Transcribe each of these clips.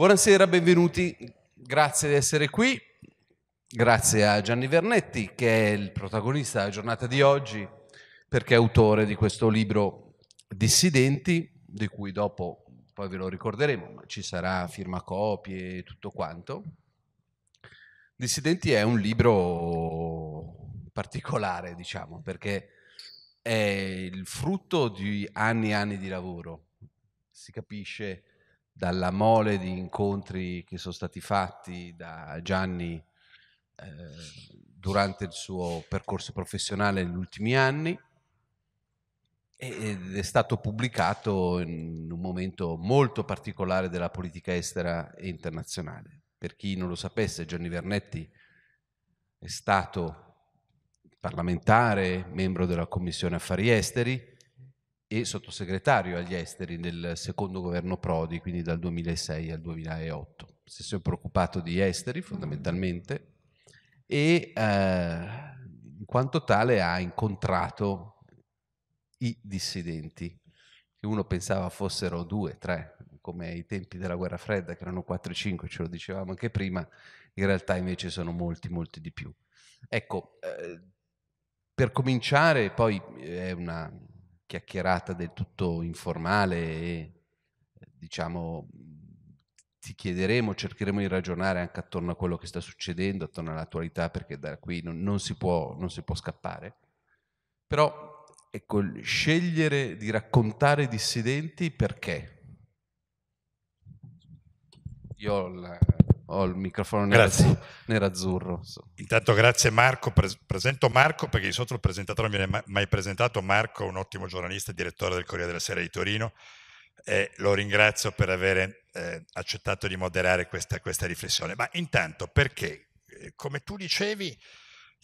Buonasera, benvenuti, grazie di essere qui, grazie a Gianni Vernetti che è il protagonista della giornata di oggi perché è autore di questo libro Dissidenti, di cui dopo poi ve lo ricorderemo, ma ci sarà firma copie e tutto quanto. Dissidenti è un libro particolare, diciamo, perché è il frutto di anni e anni di lavoro. Si capisce dalla mole di incontri che sono stati fatti da Gianni eh, durante il suo percorso professionale negli ultimi anni ed è stato pubblicato in un momento molto particolare della politica estera e internazionale. Per chi non lo sapesse, Gianni Vernetti è stato parlamentare, membro della Commissione Affari Esteri, e sottosegretario agli esteri nel secondo governo Prodi, quindi dal 2006 al 2008. Si è preoccupato di esteri fondamentalmente e eh, in quanto tale ha incontrato i dissidenti, che uno pensava fossero due, tre, come ai tempi della guerra fredda, che erano 4-5, ce lo dicevamo anche prima, in realtà invece sono molti, molti di più. Ecco, eh, per cominciare, poi eh, è una chiacchierata del tutto informale e diciamo ti chiederemo, cercheremo di ragionare anche attorno a quello che sta succedendo, attorno all'attualità, perché da qui non, non, si, può, non si può scappare. Però, ecco, scegliere di raccontare dissidenti perché? Io la, ho il microfono nero azzurro. so. Intanto grazie Marco, Pre- presento Marco perché di sotto il presentatore non viene mai presentato, Marco è un ottimo giornalista e direttore del Corriere della Sera di Torino e lo ringrazio per aver eh, accettato di moderare questa, questa, riflessione. Ma intanto perché, eh, come tu dicevi,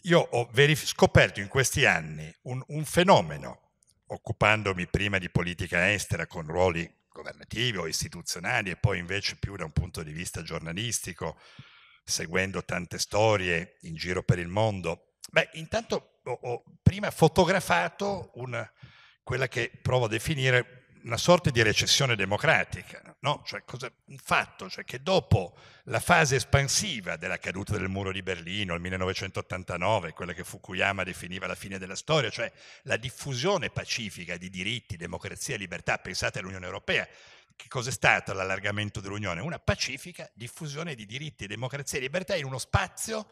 io ho verif- scoperto in questi anni un, un fenomeno, occupandomi prima di politica estera con ruoli governativi o istituzionali e poi invece più da un punto di vista giornalistico, seguendo tante storie in giro per il mondo. Beh, intanto ho, ho prima fotografato una, quella che provo a definire una sorta di recessione democratica, no? cioè, cosa, un fatto, cioè che dopo la fase espansiva della caduta del muro di Berlino, nel 1989, quella che Fukuyama definiva la fine della storia, cioè la diffusione pacifica di diritti, democrazia e libertà, pensate all'Unione Europea, che cos'è stato l'allargamento dell'Unione? Una pacifica diffusione di diritti, democrazia e libertà in uno spazio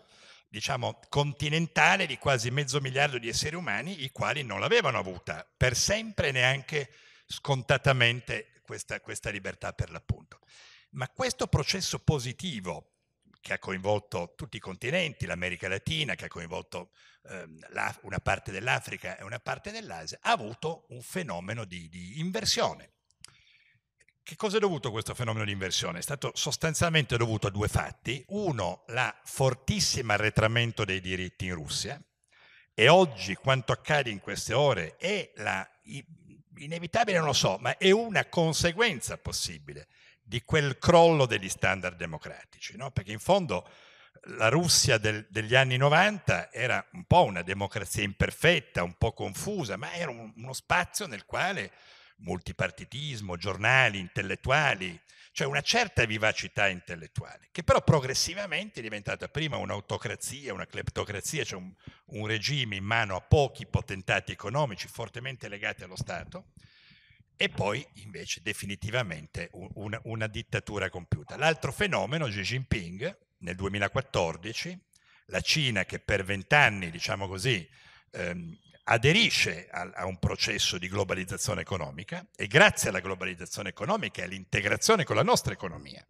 diciamo, continentale di quasi mezzo miliardo di esseri umani, i quali non l'avevano avuta per sempre neanche scontatamente questa, questa libertà per l'appunto. Ma questo processo positivo che ha coinvolto tutti i continenti, l'America Latina, che ha coinvolto eh, una parte dell'Africa e una parte dell'Asia, ha avuto un fenomeno di, di inversione. Che cosa è dovuto questo fenomeno di inversione? È stato sostanzialmente dovuto a due fatti. Uno, la fortissima arretramento dei diritti in Russia e oggi quanto accade in queste ore è la, inevitabile non lo so, ma è una conseguenza possibile di quel crollo degli standard democratici, no? perché in fondo la Russia del, degli anni 90 era un po' una democrazia imperfetta, un po' confusa, ma era un, uno spazio nel quale multipartitismo, giornali, intellettuali, cioè una certa vivacità intellettuale, che però progressivamente è diventata prima un'autocrazia, una cleptocrazia, cioè un, un regime in mano a pochi potentati economici fortemente legati allo Stato, e poi invece definitivamente un, una, una dittatura compiuta. L'altro fenomeno, Xi Jinping, nel 2014, la Cina che per vent'anni, diciamo così, ehm, aderisce a, a, un processo di globalizzazione economica e grazie alla globalizzazione economica e all'integrazione con la nostra economia,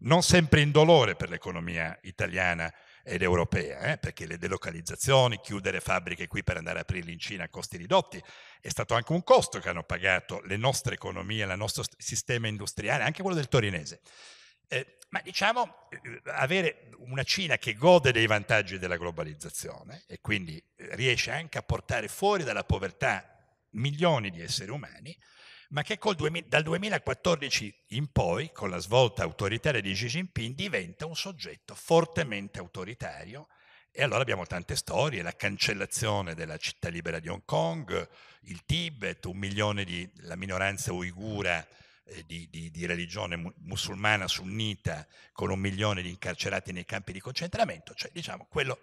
non sempre in dolore per l'economia italiana ed europea, eh, perché le delocalizzazioni, chiudere fabbriche qui per andare a aprirle in Cina a costi ridotti, è stato anche un costo che hanno pagato le nostre economie, il nostro sistema industriale, anche quello del torinese. Eh, ma diciamo eh, eh, avere una Cina che gode dei vantaggi della globalizzazione e quindi eh, riesce anche a portare fuori dalla povertà milioni di esseri umani, ma che duemila, dal 2014 in poi, con la svolta autoritaria di Xi Jinping, diventa un soggetto fortemente autoritario. E allora abbiamo tante storie, la cancellazione della città libera di Hong Kong, il Tibet, un milione di la minoranza uigura eh, di, di, di, religione musulmana sunnita con un milione di incarcerati nei campi di concentramento, cioè diciamo quello.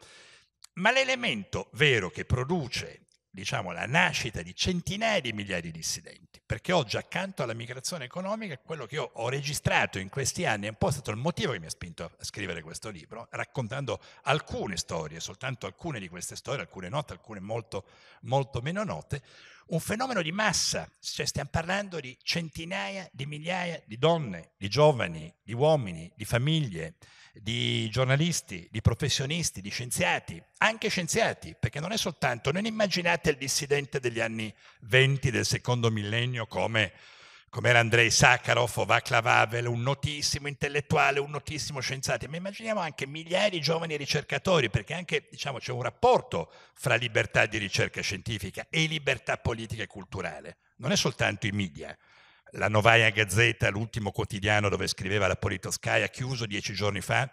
Ma l'elemento vero che produce diciamo, la nascita di centinaia di migliaia di dissidenti, perché oggi accanto alla migrazione economica, quello che io ho registrato in questi anni è un po' stato il motivo che mi ha spinto a scrivere questo libro, raccontando alcune storie, soltanto alcune di queste storie, alcune note, alcune molto, molto meno note, un fenomeno di massa, cioè stiamo parlando di centinaia di migliaia di donne, di giovani, di uomini, di famiglie, di giornalisti, di professionisti, di scienziati, anche scienziati, perché non è soltanto, non immaginate il dissidente degli anni 20 del secondo millennio come come era Andrei Sakharov o Vaclav Havel, un notissimo intellettuale, un notissimo scienziato, ma immaginiamo anche migliaia di giovani ricercatori, perché anche diciamo, c'è un rapporto fra libertà di ricerca scientifica e libertà politica e culturale, non è soltanto i media. La Novaya Gazzetta, l'ultimo quotidiano dove scriveva la Politoskaya, chiuso dieci giorni fa,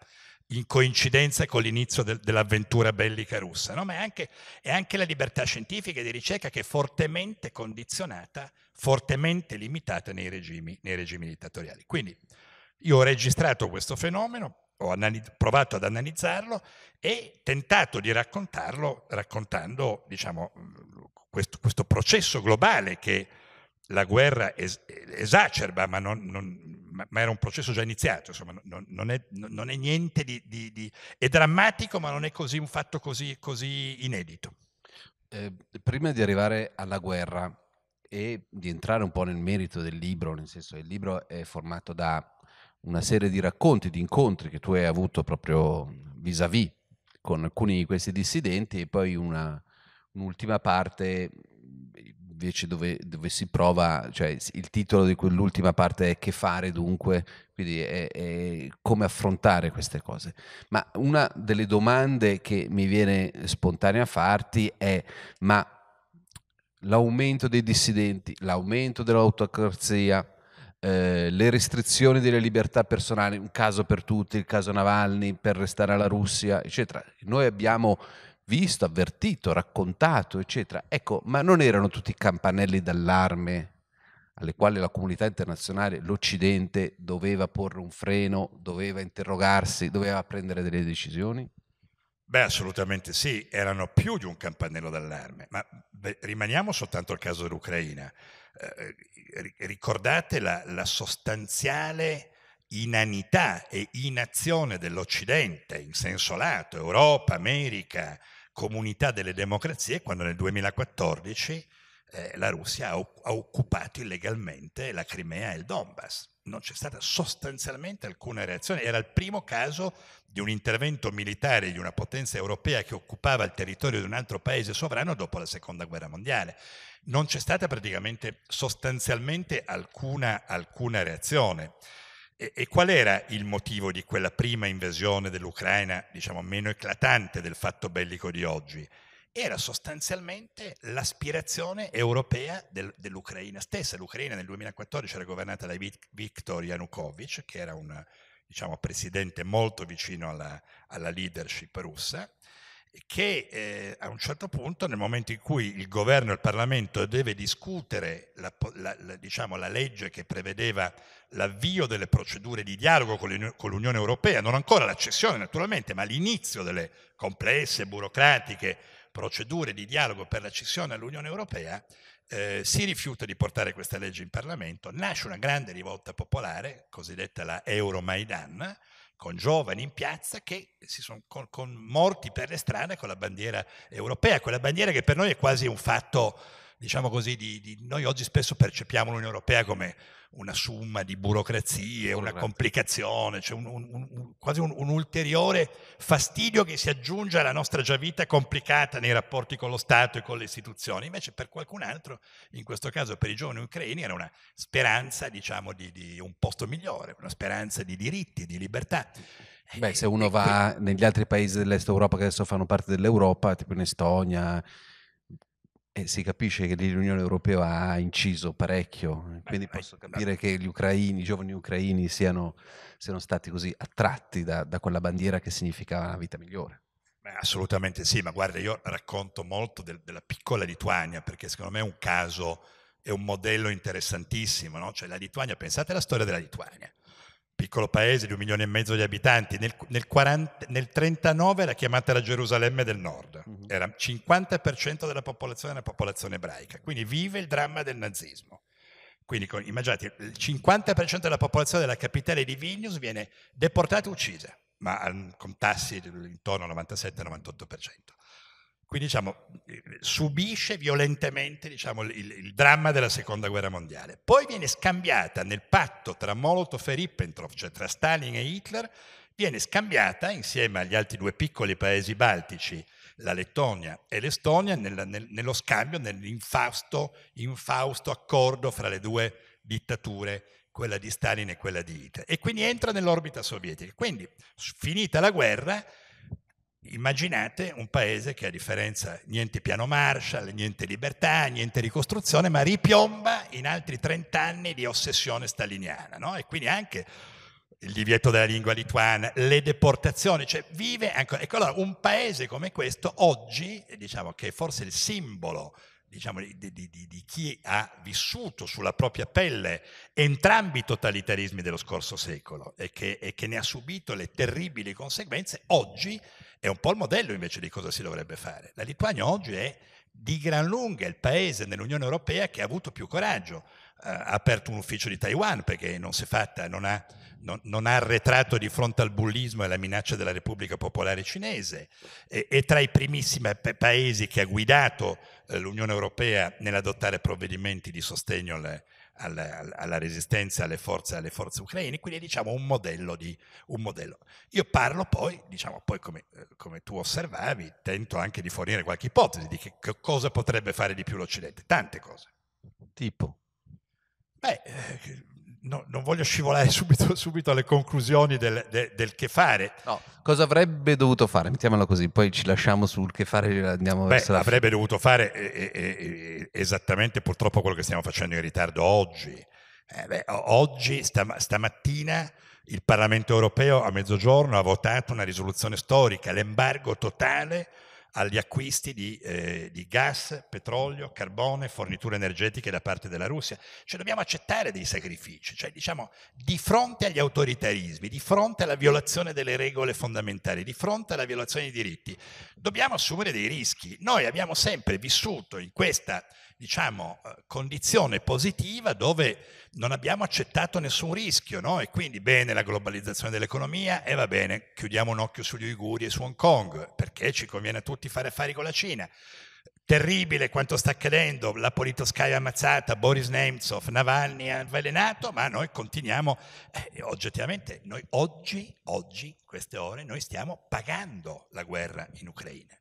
in coincidenza con l'inizio del, dell'avventura bellica russa, no? ma è anche, è anche, la libertà scientifica e di ricerca che è fortemente condizionata, fortemente limitata nei regimi, nei regimi dittatoriali. Quindi io ho registrato questo fenomeno, ho analizz- provato ad analizzarlo e tentato di raccontarlo raccontando diciamo, questo, questo, processo globale che la guerra es- esacerba, ma non, non ma, era un processo già iniziato, insomma, non, non, è, non è, niente di, di, di, è drammatico, ma non è così un fatto così, così inedito. Eh, prima di arrivare alla guerra e di entrare un po' nel merito del libro, nel senso che il libro è formato da una serie di racconti, di incontri che tu hai avuto proprio vis-à-vis con alcuni di questi dissidenti e poi una, un'ultima parte invece dove, dove, si prova, cioè il titolo di quell'ultima parte è Che fare dunque, quindi è, è come affrontare queste cose. Ma una delle domande che mi viene spontanea a farti è ma l'aumento dei dissidenti, l'aumento dell'autocrazia, eh, le restrizioni delle libertà personali, un caso per tutti, il caso Navalny per restare alla Russia, eccetera. Noi abbiamo visto, avvertito, raccontato, eccetera. Ecco, ma non erano tutti campanelli d'allarme alle quali la comunità internazionale, l'Occidente, doveva porre un freno, doveva interrogarsi, doveva prendere delle decisioni? Beh, assolutamente sì, erano più di un campanello d'allarme, ma beh, rimaniamo soltanto al caso dell'Ucraina. Eh, ricordate la, la sostanziale inanità e inazione dell'Occidente in senso lato, Europa, America, comunità delle democrazie, quando nel 2014 eh, la Russia ha, ha, occupato illegalmente la Crimea e il Donbass. Non c'è stata sostanzialmente alcuna reazione. Era il primo caso di un intervento militare di una potenza europea che occupava il territorio di un altro paese sovrano dopo la seconda guerra mondiale. Non c'è stata praticamente sostanzialmente alcuna, alcuna reazione. E, e, qual era il motivo di quella prima invasione dell'Ucraina, diciamo meno eclatante del fatto bellico di oggi? Era sostanzialmente l'aspirazione europea del, dell'Ucraina stessa. L'Ucraina nel 2014 era governata da Viktor Yanukovych, che era un diciamo, presidente molto vicino alla, alla leadership russa, che eh, a un certo punto, nel momento in cui il governo e il Parlamento deve discutere la, la, la, diciamo, la legge che prevedeva l'avvio delle procedure di dialogo con, l'Unione, con l'Unione Europea, non ancora l'accessione naturalmente, ma l'inizio delle complesse, burocratiche procedure di dialogo per l'accessione all'Unione Europea, eh, si rifiuta di portare questa legge in Parlamento, nasce una grande rivolta popolare, cosiddetta la Euromaidan, con giovani in piazza che si sono con, con morti per le strade con la bandiera europea, quella bandiera che per noi è quasi un fatto diciamo così, di, di, noi oggi spesso percepiamo l'Unione Europea come una somma di burocrazie, una complicazione, cioè un, un, un, quasi un, ulteriore fastidio che si aggiunge alla nostra già vita complicata nei rapporti con lo Stato e con le istituzioni. Invece per qualcun altro, in questo caso per i giovani ucraini, era una speranza diciamo, di, di un posto migliore, una speranza di diritti, di libertà. Beh, eh, se uno va negli altri paesi dell'est Europa che adesso fanno parte dell'Europa, tipo in Estonia, e si capisce che l'Unione Europea ha inciso parecchio, eh, quindi posso capire che gli ucraini, i giovani ucraini siano, siano stati così attratti da, da, quella bandiera che significava una vita migliore. Beh, assolutamente sì, ma guarda, io racconto molto del, della piccola Lituania perché secondo me è un caso, è un modello interessantissimo, no? cioè la Lituania, pensate alla storia della Lituania, piccolo paese di un milione e mezzo di abitanti, nel, nel, 40, nel 39 era chiamata la Gerusalemme del Nord, mhm. era il 50% della popolazione della popolazione ebraica, quindi vive il dramma del nazismo. Quindi immaginate, il 50% della popolazione della capitale di Vilnius viene deportata e uccisa, ma mm, con tassi intorno al 97-98%. Quindi diciamo, subisce violentemente diciamo, il, il, dramma della seconda guerra mondiale. Poi viene scambiata nel patto tra Molotov e Ribbentrop, cioè tra Stalin e Hitler, viene scambiata insieme agli altri due piccoli paesi baltici, la Lettonia e l'Estonia, nel, nel, nello scambio, nell'infausto infausto accordo fra le due dittature quella di Stalin e quella di Hitler, e quindi entra nell'orbita sovietica. Quindi, finita la guerra, Immaginate un paese che a differenza niente piano Marshall, niente libertà, niente ricostruzione, ma ripiomba in altri 30 anni di ossessione staliniana, no? E quindi anche il divieto della lingua lituana, le deportazioni, cioè vive ancora. Ecco allora, un paese come questo oggi, diciamo che è forse il simbolo diciamo, di, di, di, chi ha vissuto sulla propria pelle entrambi i totalitarismi dello scorso secolo e che, e che ne ha subito le terribili conseguenze, oggi è un po' il modello invece di cosa si dovrebbe fare. La Lituania oggi è di gran lunga il paese nell'Unione Europea che ha avuto più coraggio. ha aperto un ufficio di Taiwan perché non si è fatta, non ha, non, non ha arretrato di fronte al bullismo e alla minaccia della Repubblica Popolare Cinese. E, è tra i primissimi paesi che ha guidato eh, l'Unione Europea nell'adottare provvedimenti di sostegno alle, alla, alla resistenza, alle forze, alle forze, ucraine, quindi è diciamo, un, modello di, un modello. Io parlo poi, diciamo, poi come, eh, come, tu osservavi, tento anche di fornire qualche ipotesi di che, che cosa potrebbe fare di più l'Occidente, tante cose. Tipo? Beh, eh, no, non voglio scivolare subito, subito alle conclusioni del, de, del, che fare. No, cosa avrebbe dovuto fare? Mettiamola così, poi ci lasciamo sul che fare e andiamo Beh, verso la Avrebbe dovuto fare eh eh, eh, eh, esattamente purtroppo quello che stiamo facendo in ritardo oggi. Eh beh, oggi, stam- stamattina, il Parlamento europeo a mezzogiorno ha votato una risoluzione storica, l'embargo totale agli acquisti di, eh, di, gas, petrolio, carbone, forniture energetiche da parte della Russia. Cioè dobbiamo accettare dei sacrifici, cioè diciamo di fronte agli autoritarismi, di fronte alla violazione delle regole fondamentali, di fronte alla violazione dei diritti, dobbiamo assumere dei rischi. Noi abbiamo sempre vissuto in questa diciamo, eh, condizione positiva dove non abbiamo accettato nessun rischio, no? E quindi bene la globalizzazione dell'economia e va bene, chiudiamo un occhio sugli Uiguri e su Hong Kong, perché ci conviene a tutti fare affari con la Cina. Terribile quanto sta accadendo, la Politoscaia ammazzata, Boris Nemtsov, Navalny avvelenato, ma noi continuiamo, eh, oggettivamente, noi oggi, oggi, queste ore, noi stiamo pagando la guerra in Ucraina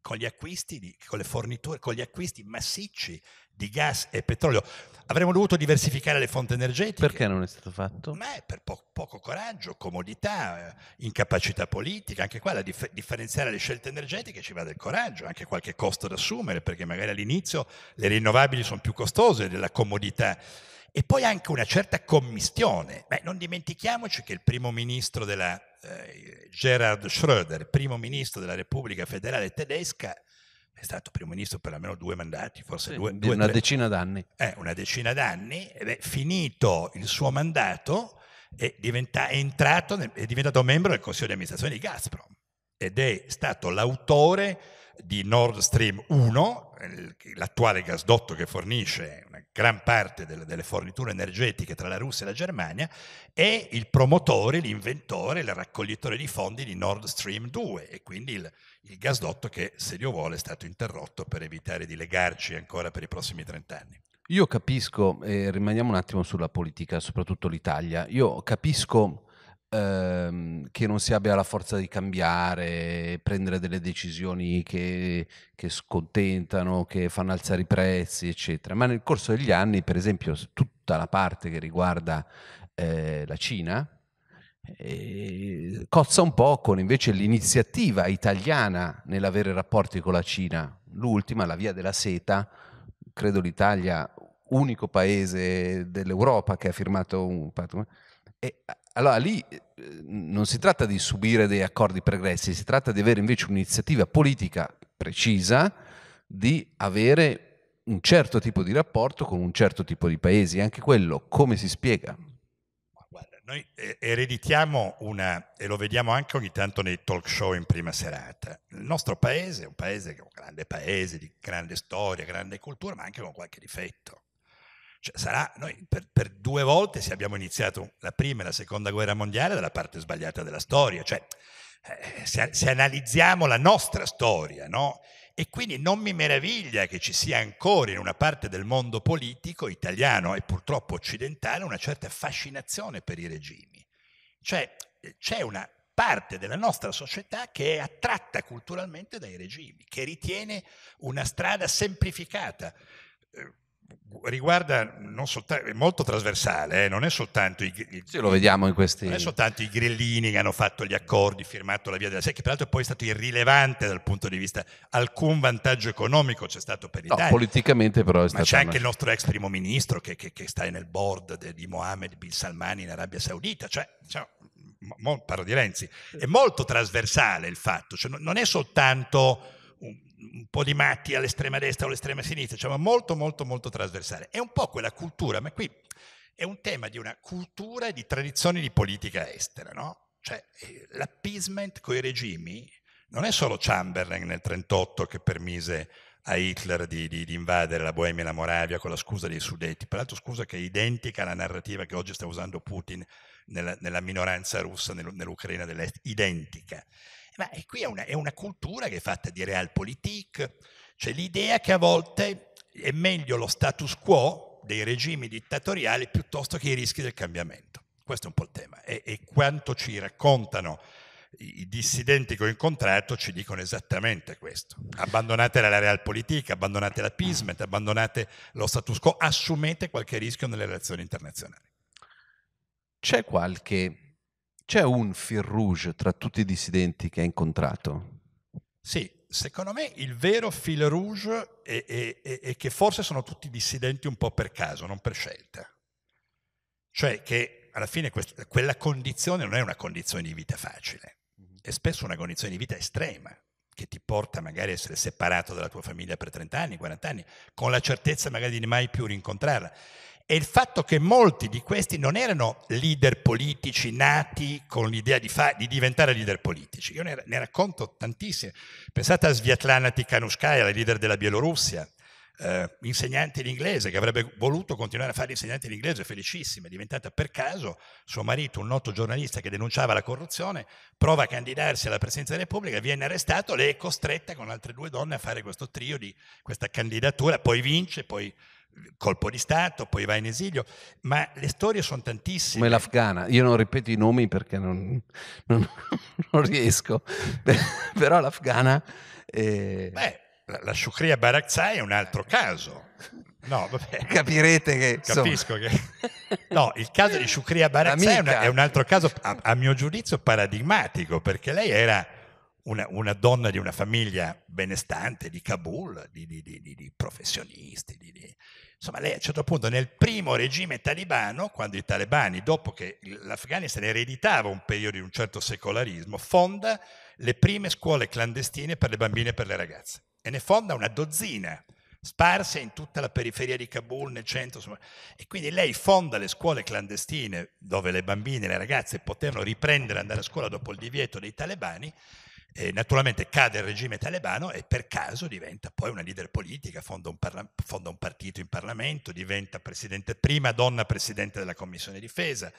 con gli acquisti, di, con le forniture, con gli acquisti massicci di gas e petrolio. Avremmo dovuto diversificare le fonti energetiche. Perché non è stato fatto? Beh, per po- poco coraggio, comodità, eh, incapacità politica. Anche qua la dif- differenziare le scelte energetiche ci va del coraggio, anche qualche costo da assumere, perché magari all'inizio le rinnovabili sono più costose della comodità. E poi anche una certa commistione. Beh, non dimentichiamoci che il primo ministro della eh, Gerhard Schröder, primo ministro della Repubblica Federale Tedesca, è stato primo ministro per almeno due mandati, forse sì, due, due, una tre. decina d'anni. Eh, una decina d'anni, ed è finito il suo mandato, è, diventa, è, entrato, è diventato membro del consiglio di amministrazione di Gazprom ed è stato l'autore di Nord Stream 1, l'attuale gasdotto che fornisce una gran parte delle, delle, forniture energetiche tra la Russia e la Germania, è il promotore, l'inventore, il raccoglitore di fondi di Nord Stream 2 e quindi il, il gasdotto che, se Dio vuole, è stato interrotto per evitare di legarci ancora per i prossimi 30 anni. Io capisco, eh, rimaniamo un attimo sulla politica, soprattutto l'Italia, io capisco ehm, che non si abbia la forza di cambiare, prendere delle decisioni che, che, scontentano, che fanno alzare i prezzi, eccetera, ma nel corso degli anni, per esempio, tutta la parte che riguarda eh, la Cina, Ehm, cozza un po' con invece l'iniziativa italiana nell'avere rapporti con la Cina. L'ultima, la via della seta, credo l'Italia, unico paese dell'Europa che ha firmato un patto. Eh. allora lì eh, non si tratta di subire dei accordi pregressi, si tratta di avere invece un'iniziativa politica precisa di avere un certo tipo di rapporto con un certo tipo di paesi. Anche quello, come si spiega? Noi eh, ereditiamo una, e lo vediamo anche ogni tanto nei talk show in prima serata, il nostro paese è un paese che è un grande paese di grande storia, grande cultura, ma anche con qualche difetto. Cioè, sarà, noi per, per, due volte se abbiamo iniziato la prima e la seconda guerra mondiale dalla parte sbagliata della storia, cioè eh, se, se, analizziamo la nostra storia, no? E quindi non mi meraviglia che ci sia ancora in una parte del mondo politico italiano e purtroppo occidentale una certa fascinazione per i regimi. Cioè eh, c'è una parte della nostra società che è attratta culturalmente dai regimi, che ritiene una strada semplificata eh, riguarda soltanto, è molto trasversale, eh? non è soltanto i, i sì, lo vediamo in questi non è soltanto i grillini che hanno fatto gli accordi, firmato la via della Sei, che peraltro è poi è stato irrilevante dal punto di vista alcun vantaggio economico c'è stato per l'Italia. No, politicamente però è stato Ma c'è anche il nostro ex primo ministro che, che, che sta nel board di Mohammed bin Salmani in Arabia Saudita, cioè, cioè mo, parlo di Renzi, è molto trasversale il fatto, cioè, non è soltanto un po' di matti all'estrema destra o all'estrema sinistra, cioè, molto, molto, molto trasversale. È un po' quella cultura, ma qui è un tema di una cultura e di tradizioni di politica estera, no? Cioè, eh, l'appeasement coi regimi non è solo Chamberlain nel 1938 che permise a Hitler di, di, di, invadere la Boemia e la Moravia con la scusa dei Sudeti, peraltro scusa che è identica alla narrativa che oggi sta usando Putin nella, nella minoranza russa nell'Ucraina dell'Est, identica. Ma qui è una, è una cultura che è fatta di realpolitik, cioè l'idea che a volte è meglio lo status quo dei regimi dittatoriali piuttosto che i rischi del cambiamento. Questo è un po' il tema. E, e quanto ci raccontano i dissidenti che ho incontrato ci dicono esattamente questo. Abbandonate la realpolitik, abbandonate la PISMET, abbandonate lo status quo, assumete qualche rischio nelle relazioni internazionali. C'è qualche c'è un fil rouge tra tutti i dissidenti che hai incontrato? Sì, secondo me il vero fil rouge è, è, è, è, che forse sono tutti dissidenti un po' per caso, non per scelta. Cioè che alla fine quest- quella condizione non è una condizione di vita facile, mhm. è spesso una condizione di vita estrema che ti porta magari a essere separato dalla tua famiglia per 30 anni, 40 anni, con la certezza magari di mai più rincontrarla e il fatto che molti di questi non erano leader politici nati con l'idea di, fa- di diventare leader politici. Io ne, ne, racconto tantissime. Pensate a Sviatlana Tikhanovskaya, la leader della Bielorussia, eh, insegnante di inglese, che avrebbe voluto continuare a fare insegnante di inglese, felicissima, è diventata per caso suo marito, un noto giornalista che denunciava la corruzione, prova a candidarsi alla Presidenza della Repubblica, viene arrestato, lei è costretta con altre due donne a fare questo trio di questa candidatura, poi vince, poi colpo di Stato, poi va in esilio, ma le storie sono tantissime. Come l'Afghana, io non ripeto i nomi perché non, non, non riesco, però l'Afghana... È... Eh, Beh, la, la Shukria Barakzai è un altro caso. No, vabbè. Capirete che... Capisco insomma. che... No, il caso di Shukria Barakzai è, una, è, un altro caso, a, a, mio giudizio, paradigmatico, perché lei era... Una, una, donna di una famiglia benestante di Kabul, di, di, di, di professionisti, di, Insomma, lei a un certo punto nel primo regime talibano, quando i talebani, dopo che l'Afghanistan ereditava un periodo di un certo secolarismo, fonda le prime scuole clandestine per le bambine e per le ragazze. E ne fonda una dozzina, sparse in tutta la periferia di Kabul, nel centro. Insomma. E quindi lei fonda le scuole clandestine dove le bambine e le ragazze potevano riprendere, andare a scuola dopo il divieto dei talebani eh, naturalmente cade il regime talebano e per caso diventa poi una leader politica, fonda un, parla- fonda un, partito in Parlamento, diventa presidente, prima donna presidente della Commissione difesa,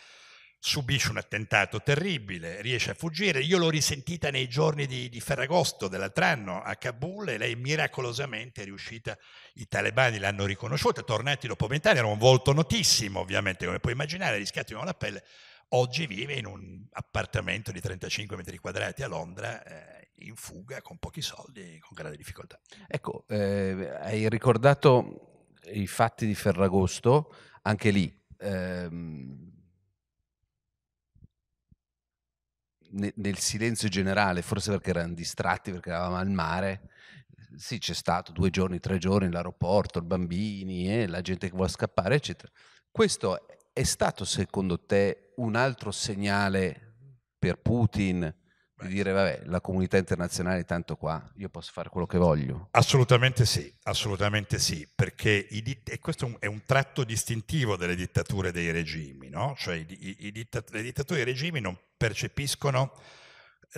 subisce un attentato terribile, riesce a fuggire. Io l'ho risentita nei giorni di, di Ferragosto dell'altro anno a Kabul e lei miracolosamente è riuscita, i talebani l'hanno riconosciuta, tornati dopo vent'anni, era un volto notissimo ovviamente, come puoi immaginare, rischiato di in una pelle, oggi vive in un appartamento di 35 metri quadrati a Londra eh, in fuga con pochi soldi, con grande difficoltà. Ecco, eh, hai ricordato i fatti di Ferragosto, anche lì. Ehm, nel silenzio generale, forse perché erano distratti, perché eravamo al mare, sì, c'è stato due giorni, tre giorni l'aeroporto, i bambini, eh, la gente che vuole scappare, eccetera. Questo è è stato secondo te un altro segnale per Putin di dire vabbè la comunità internazionale è tanto qua io posso fare quello che voglio assolutamente sì assolutamente sì perché i, e questo è un tratto distintivo delle dittature dei regimi no? cioè i, i ditta, le dittature dei regimi non percepiscono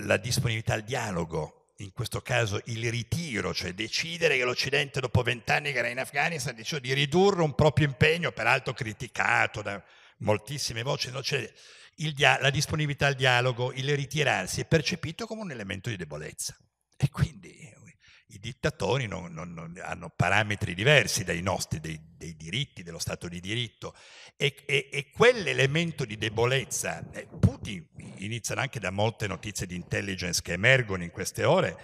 la disponibilità al dialogo in questo caso il ritiro, cioè decidere che l'Occidente dopo vent'anni che era in Afghanistan decide di ridurre un proprio impegno, peraltro criticato da moltissime voci dell'Occidente, dia- la disponibilità al dialogo, il ritirarsi è percepito come un elemento di debolezza. E quindi i dittatori non, non, non hanno parametri diversi dai nostri, dei, dei, diritti, dello Stato di diritto e, e, e quell'elemento di debolezza, eh, Putin, iniziano anche da molte notizie di intelligence che emergono in queste ore,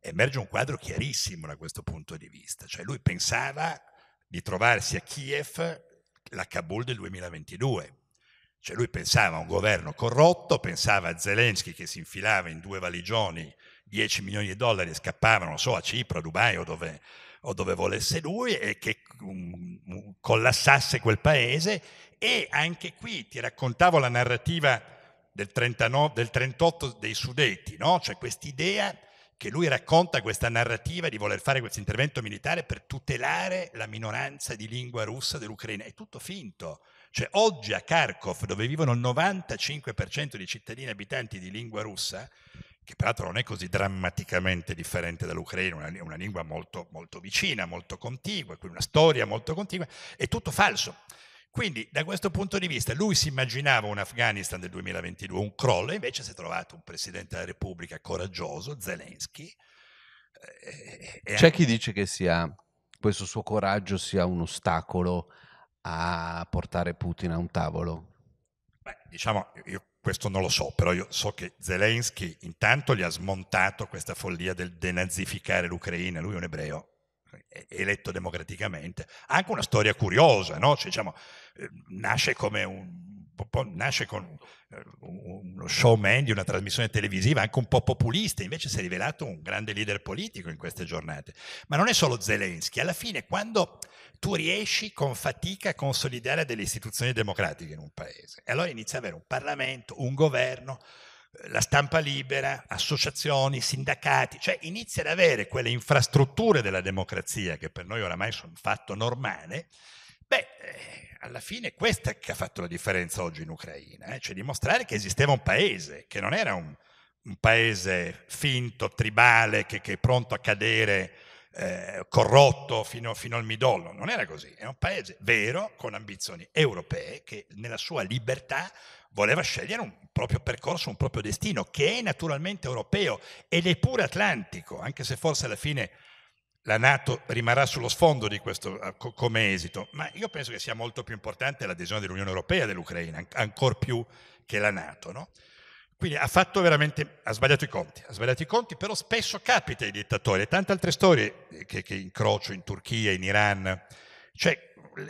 emerge un quadro chiarissimo da questo punto di vista, cioè lui pensava di trovarsi a Kiev la Kabul del 2022 cioè lui pensava a un governo corrotto, pensava a Zelensky che si infilava in due valigioni 10 milioni di dollari e scappava, non so, a Cipro, a Dubai o dove, o dove volesse lui e che um, mm, mm, collassasse quel paese. E anche qui ti raccontavo la narrativa del, 39, del 38 dei Sudeti, no? cioè quest'idea che lui racconta questa narrativa di voler fare questo intervento militare per tutelare la minoranza di lingua russa dell'Ucraina. È tutto finto. Cioè oggi a Kharkov, dove vivono il 95% dei cittadini abitanti di lingua russa, che peraltro non è così drammaticamente differente dall'Ucraina, è una, una, lingua molto, molto vicina, molto contigua, quindi una storia molto contigua, è tutto falso. Quindi da questo punto di vista lui si immaginava un Afghanistan del 2022, un crollo, e invece si è trovato un Presidente della Repubblica coraggioso, Zelensky. Eh, e, e C'è anche... chi dice che sia, questo suo coraggio sia un ostacolo a portare Putin a un tavolo? Beh, diciamo, io questo non lo so, però io so che Zelensky intanto gli ha smontato questa follia del denazificare l'Ucraina, lui è un ebreo eletto democraticamente, anche una storia curiosa, no? cioè, diciamo, eh, nasce come un, nasce con eh, uno showman di una trasmissione televisiva anche un po' populista, invece si è rivelato un grande leader politico in queste giornate. Ma non è solo Zelensky, alla fine quando tu riesci con fatica a consolidare delle istituzioni democratiche in un paese, e allora inizia ad avere un Parlamento, un governo, eh, la stampa libera, associazioni, sindacati, cioè inizia ad avere quelle infrastrutture della democrazia che per noi oramai sono un fatto normale, beh, eh, alla fine questa è che ha fatto la differenza oggi in Ucraina, eh? cioè dimostrare che esisteva un paese, che non era un, un paese finto, tribale, che, che è pronto a cadere, eh, corrotto fino, fino, al midollo. Non era così, era un paese vero, con ambizioni europee, che nella sua libertà voleva scegliere un proprio percorso, un proprio destino, che è naturalmente europeo ed è pure atlantico, anche se forse alla fine la Nato rimarrà sullo sfondo di questo eh, come esito, ma io penso che sia molto più importante l'adesione dell'Unione Europea dell'Ucraina, ancor più che la Nato. No? Quindi ha fatto veramente, ha sbagliato i conti, ha sbagliato i conti, però spesso capita ai dittatori, e tante altre storie eh, che, che incrocio in Turchia, in Iran, cioè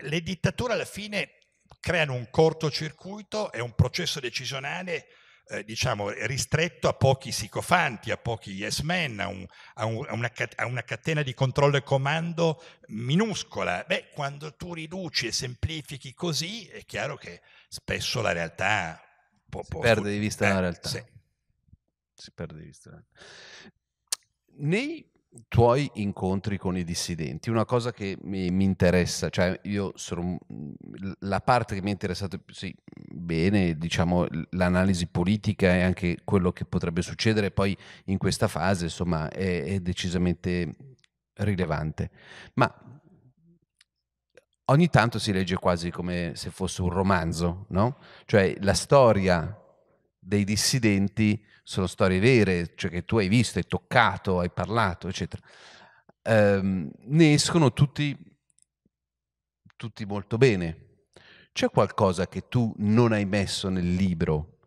le dittature alla fine creano un cortocircuito, e un processo decisionale eh, diciamo, ristretto a pochi sicofanti, a pochi yes men, a, un, a, un, a, una, a, una, catena di controllo e comando minuscola. Beh, quando tu riduci e semplifichi così, è chiaro che spesso la realtà può... può perde di vista eh, la realtà. Sì. Si perde di vista. Nei tuoi incontri con i dissidenti, una cosa che mi, mi interessa, cioè io sono la parte che mi è interessata, sì, bene, diciamo l'analisi politica e anche quello che potrebbe succedere poi in questa fase, insomma, è, è decisamente rilevante. Ma ogni tanto si legge quasi come se fosse un romanzo, no? Cioè la storia dei dissidenti sono storie vere, cioè che tu hai visto, hai toccato, hai parlato, eccetera, ehm, ne escono tutti, tutti molto bene. C'è qualcosa che tu non hai messo nel libro?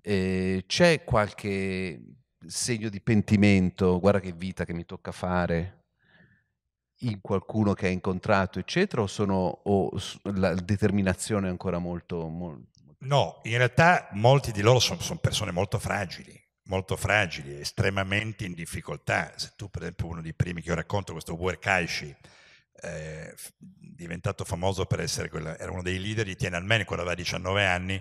Eh, c'è qualche segno di pentimento? Guarda che vita che mi tocca fare in qualcuno che hai incontrato, eccetera, o, sono, o la determinazione è ancora molto, molto No, in realtà molti di loro sono son persone molto fragili, molto fragili, estremamente in difficoltà. Se tu, per esempio, uno dei primi che io racconto, questo Werkaishi, eh, diventato famoso per essere quella, era uno dei leader di Tiananmen quando aveva 19 anni,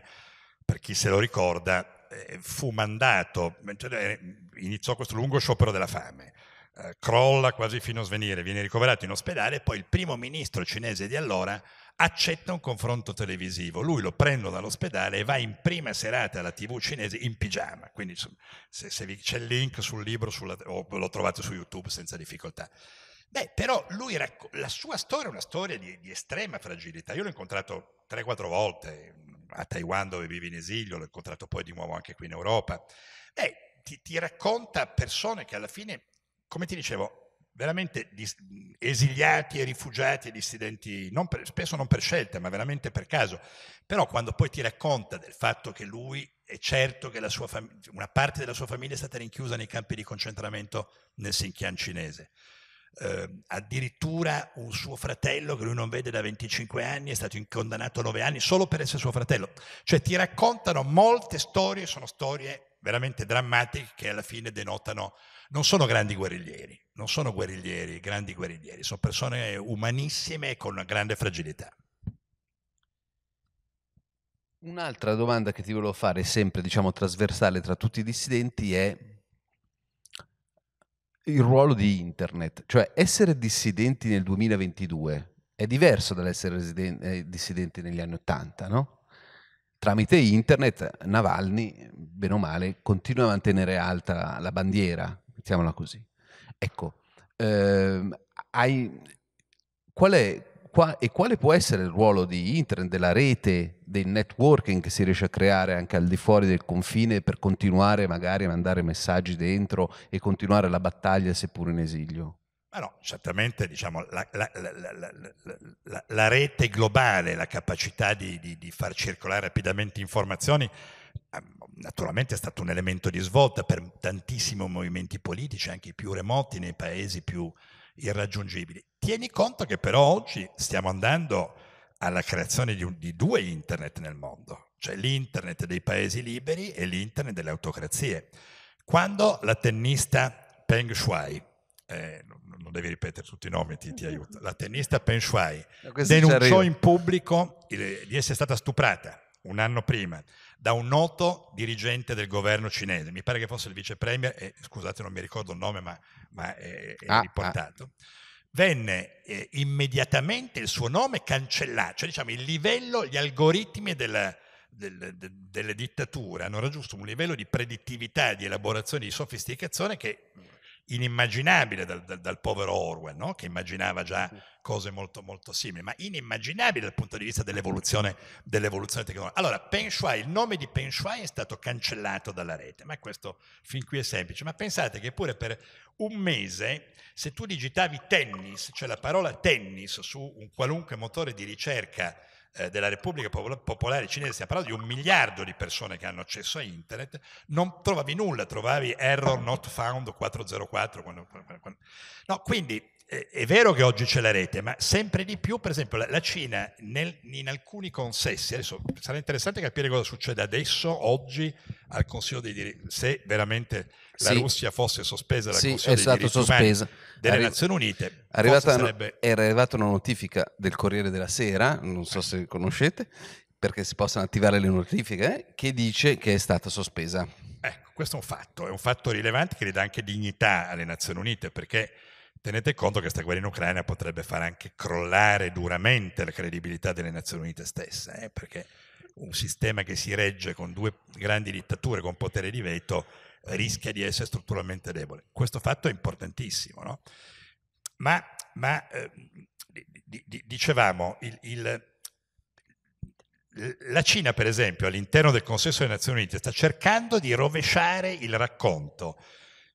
per chi se lo ricorda, eh, fu mandato, eh, iniziò questo lungo sciopero della fame eh, crolla quasi fino a svenire, viene ricoverato in ospedale e poi il primo ministro cinese di allora accetta un confronto televisivo. Lui lo prende dall'ospedale e va in prima serata alla TV cinese in pigiama. Quindi se, se vi, c'è il link sul libro sulla, o lo trovate su YouTube senza difficoltà. Beh, però lui racco- la sua storia è una storia di, di estrema fragilità. Io l'ho incontrato 3-4 volte mm, a Taiwan dove vive in esilio, l'ho incontrato poi di nuovo anche qui in Europa. Beh, ti, ti racconta persone che alla fine come ti dicevo, veramente esiliati e rifugiati e dissidenti, non per, spesso non per scelta, ma veramente per caso. Però quando poi ti racconta del fatto che lui è certo che fam- una parte della sua famiglia è stata rinchiusa nei campi di concentramento nel Sinchian cinese. Eh, addirittura un suo fratello che lui non vede da 25 anni è stato condannato a 9 anni solo per essere suo fratello. Cioè ti raccontano molte storie, sono storie veramente drammatiche che alla fine denotano non sono grandi guerriglieri, non sono guerriglieri, grandi guerriglieri, sono persone umanissime con una grande fragilità. Un'altra domanda che ti volevo fare, sempre diciamo trasversale tra tutti i dissidenti, è il ruolo di internet. Cioè essere dissidenti nel 2022 è diverso dall'essere eh, dissidenti negli anni 80, no? Tramite internet Navalny, bene o male, continua a mantenere alta la bandiera, mettiamola così. Ecco, ehm, hai, qual è, qua, e quale può essere il ruolo di internet, della rete, del networking che si riesce a creare anche al di fuori del confine per continuare magari a mandare messaggi dentro e continuare la battaglia seppur in esilio? Ma no, certamente diciamo, la, la, la, la, rete globale, la capacità di, di, di far circolare rapidamente informazioni Ehm, naturalmente è stato un elemento di svolta per tantissimi movimenti politici, anche i più remoti, nei paesi più irraggiungibili. Tieni conto che però oggi stiamo andando alla creazione di, un, di due internet nel mondo, cioè l'internet dei paesi liberi e l'internet delle autocrazie. Quando la tennista Peng Shuai, eh, non devi ripetere tutti i nomi, ti, ti aiuto, la tennista Peng Shuai denunciò in pubblico eh, di essere stata stuprata un anno prima da un noto dirigente del governo cinese, mi pare che fosse il vice premier, eh, scusate non mi ricordo il nome ma, ma è, è ah, ah. riportato, ah. venne eh, immediatamente il suo nome cancellato, cioè diciamo il livello, gli algoritmi della, del, de, delle dittature hanno raggiunto un livello di predittività, di elaborazione, di sofisticazione che inimmaginabile dal, dal, dal povero Orwell, no? che immaginava già cose molto, molto simili, ma inimmaginabile dal punto di vista dell'evoluzione, dell'evoluzione tecnologica. Allora, Peng il nome di Penshuai è stato cancellato dalla rete, ma questo fin qui è semplice. Ma pensate che pure per un mese, se tu digitavi tennis, cioè la parola tennis su un qualunque motore di ricerca eh, della Repubblica Popolare Cinese, si è parlato di un miliardo di persone che hanno accesso a internet, non trovavi nulla, trovavi error not found 404. Quando, quando, quando. No, quindi eh, è vero che oggi c'è la rete, ma sempre di più, per esempio, la, la Cina nel, in alcuni consessi, adesso sarà interessante capire cosa succede adesso, oggi, al Consiglio dei diritti, se veramente la sì. Russia fosse sospesa dalla sì, Consiglio è stata sospesa. delle Arri- Nazioni Unite. Arrivata sarebbe... Era arrivata una notifica del Corriere della Sera, non so se conoscete, perché si possono attivare le notifiche, eh, che dice che è stata sospesa. Ecco, questo è un fatto, è un fatto rilevante che dà anche dignità alle Nazioni Unite, perché tenete conto che questa guerra in Ucraina potrebbe far anche crollare duramente la credibilità delle Nazioni Unite stesse, eh, perché un sistema che si regge con due grandi dittature con potere di veto rischia di essere strutturalmente debole. Questo fatto è importantissimo. No? Ma, ma eh, di, di, dicevamo, il, il, la Cina, per esempio, all'interno del Consenso delle Nazioni Unite sta cercando di rovesciare il racconto.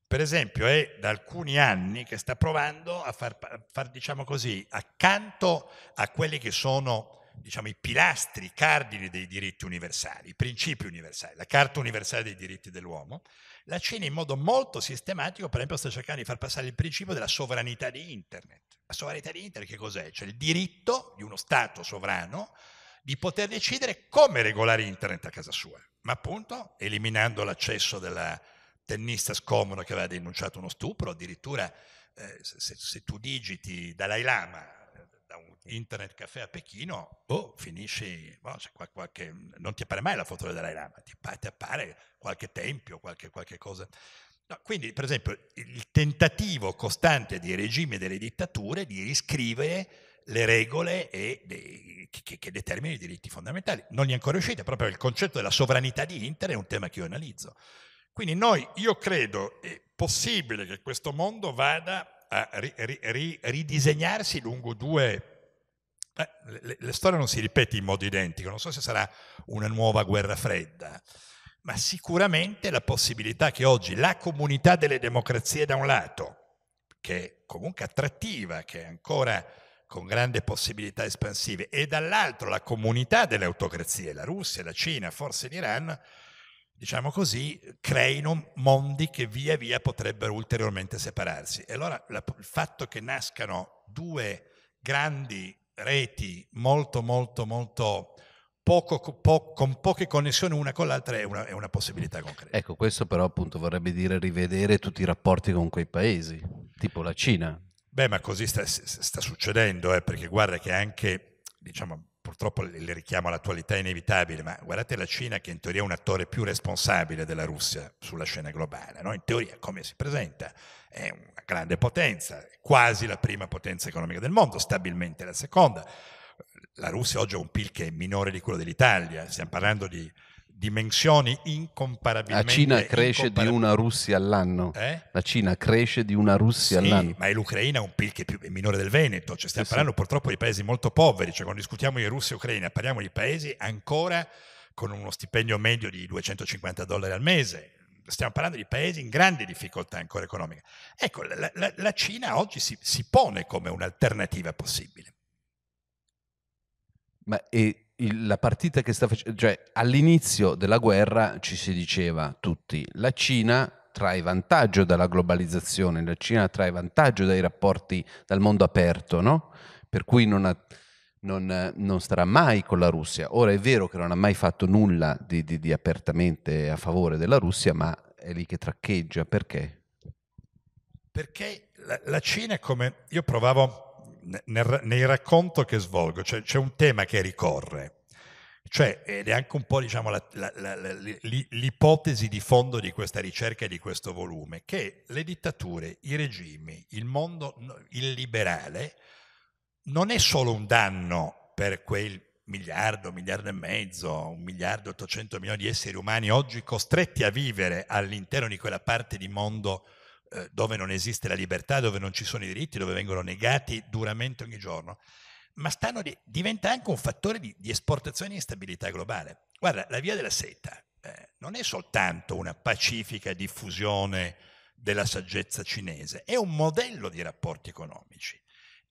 Per esempio, è da alcuni anni che sta provando a far, a far diciamo così, accanto a quelli che sono diciamo, i pilastri, i cardini dei diritti universali, i principi universali, la Carta universale dei diritti dell'uomo, la Cina in modo molto sistematico, per esempio, sta cercando di far passare il principio della sovranità di Internet. La sovranità di Internet che cos'è? Cioè il diritto di uno Stato sovrano di poter decidere come regolare Internet a casa sua, ma appunto eliminando l'accesso della tennista scomoda che aveva denunciato uno stupro, addirittura eh, se, se tu digiti Dalai Lama internet caffè a Pechino, boh, finisci, boh, qualche, non ti appare mai la foto della Lama, ti, appare qualche tempio, qualche, qualche cosa. No, quindi, per esempio, il tentativo costante dei regimi e delle dittature di riscrivere le regole e dei, che, che, determinano i diritti fondamentali. Non gli è ancora riuscita, proprio il concetto della sovranità di Internet è un tema che io analizzo. Quindi noi, io credo, è possibile che questo mondo vada a ri, ri, ridisegnarsi lungo due eh, le, le, storia non si ripete in modo identico, non so se sarà una nuova guerra fredda, ma sicuramente la possibilità che oggi la comunità delle democrazie da un lato, che è comunque attrattiva, che è ancora con grande possibilità espansive, e dall'altro la comunità delle autocrazie, la Russia, la Cina, forse l'Iran, diciamo così, creino mondi che via via potrebbero ulteriormente separarsi. E allora la, il fatto che nascano due grandi reti molto, molto, molto poco, po, con poche connessioni una con l'altra è una, è una, possibilità concreta. Ecco, questo però appunto vorrebbe dire rivedere tutti i rapporti con quei paesi, tipo la Cina. Beh, ma così sta, sta succedendo, eh, perché guarda che anche, diciamo, purtroppo il richiamo all'attualità è inevitabile, ma guardate la Cina che in teoria è un attore più responsabile della Russia sulla scena globale, no? in teoria come si presenta? È una grande potenza, quasi la prima potenza economica del mondo, stabilmente la seconda. La Russia oggi ha un PIL che è minore di quello dell'Italia, stiamo parlando di dimensioni incomparabilmente... La Cina cresce di una Russia all'anno. Eh? La Cina cresce di una Russia sì, all'anno. ma è l'Ucraina un PIL che è, più, è minore del Veneto. Cioè stiamo sì, parlando sì. purtroppo di paesi molto poveri. Cioè quando discutiamo di Russia e Ucraina parliamo di paesi ancora con uno stipendio medio di 250 dollari al mese. Stiamo parlando di paesi in grande difficoltà ancora economica. Ecco, la, la, la Cina oggi si, si pone come un'alternativa possibile. Ma e il, la partita che sta facendo, cioè all'inizio della guerra ci si diceva tutti, la Cina trae vantaggio dalla globalizzazione, la Cina trae vantaggio dai rapporti dal mondo aperto, no? per cui non, ha, non, non, starà mai con la Russia. Ora è vero che non ha mai fatto nulla di, di, di apertamente a favore della Russia, ma è lì che traccheggia, perché? Perché la, la Cina è come, io provavo nel, nel racconto che svolgo cioè, c'è un tema che ricorre, cioè, ed è anche un po' diciamo, la, la, la, l'ipotesi di fondo di questa ricerca e di questo volume, che le dittature, i regimi, il mondo illiberale non è solo un danno per quel miliardo, miliardo e mezzo, un miliardo e ottocento milioni di esseri umani oggi costretti a vivere all'interno di quella parte di mondo eh, dove non esiste la libertà, dove non ci sono i diritti, dove vengono negati duramente ogni giorno, ma stanno, diventa anche un fattore di, di esportazione di instabilità globale. Guarda, la via della seta eh, non è soltanto una pacifica diffusione della saggezza cinese, è un modello di rapporti economici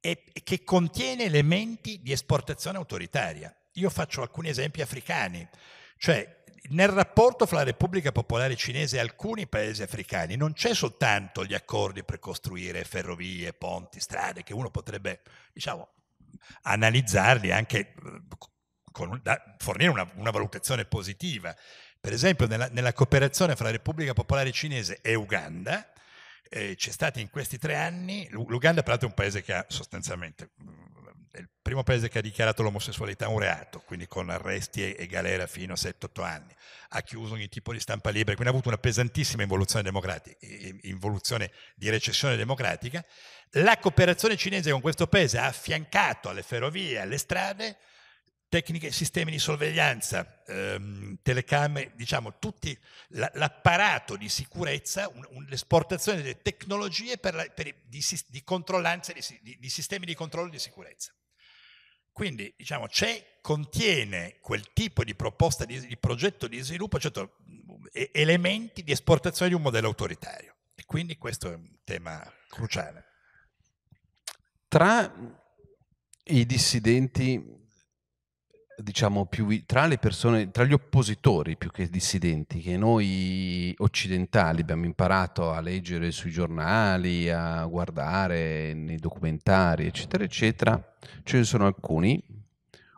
e, che contiene elementi di esportazione autoritaria. Io faccio alcuni esempi africani, cioè nel rapporto fra la Repubblica Popolare Cinese e alcuni paesi africani non c'è soltanto gli accordi per costruire ferrovie, ponti, strade, che uno potrebbe, diciamo, analizzarli anche eh, un, da, fornire una, una, valutazione positiva. Per esempio, nella, nella cooperazione fra la Repubblica Popolare Cinese e Uganda, eh, c'è stato in questi tre anni, l'Uganda è un paese che ha sostanzialmente, mm, è il primo paese che ha dichiarato l'omosessualità un reato, quindi con arresti e, e galera fino a 7-8 anni, ha chiuso ogni tipo di stampa libera, quindi ha avuto una pesantissima involuzione, democratica, involuzione di recessione democratica. La cooperazione cinese con questo paese ha affiancato alle ferrovie, alle strade, tecniche, sistemi di sorveglianza, ehm, telecamere, diciamo tutti la, l'apparato di sicurezza, un, un, l'esportazione delle tecnologie per la, per, di, di, controllanza, di, di, sistemi di controllo di sicurezza. Quindi diciamo, c'è, contiene quel tipo di proposta di, di progetto di sviluppo, certo, elementi di esportazione di un modello autoritario. E quindi questo è un tema cruciale. Tra i dissidenti diciamo, più tra le persone, tra gli oppositori più che dissidenti, che noi occidentali abbiamo imparato a leggere sui giornali, a guardare nei documentari, eccetera, eccetera, ce ne sono alcuni.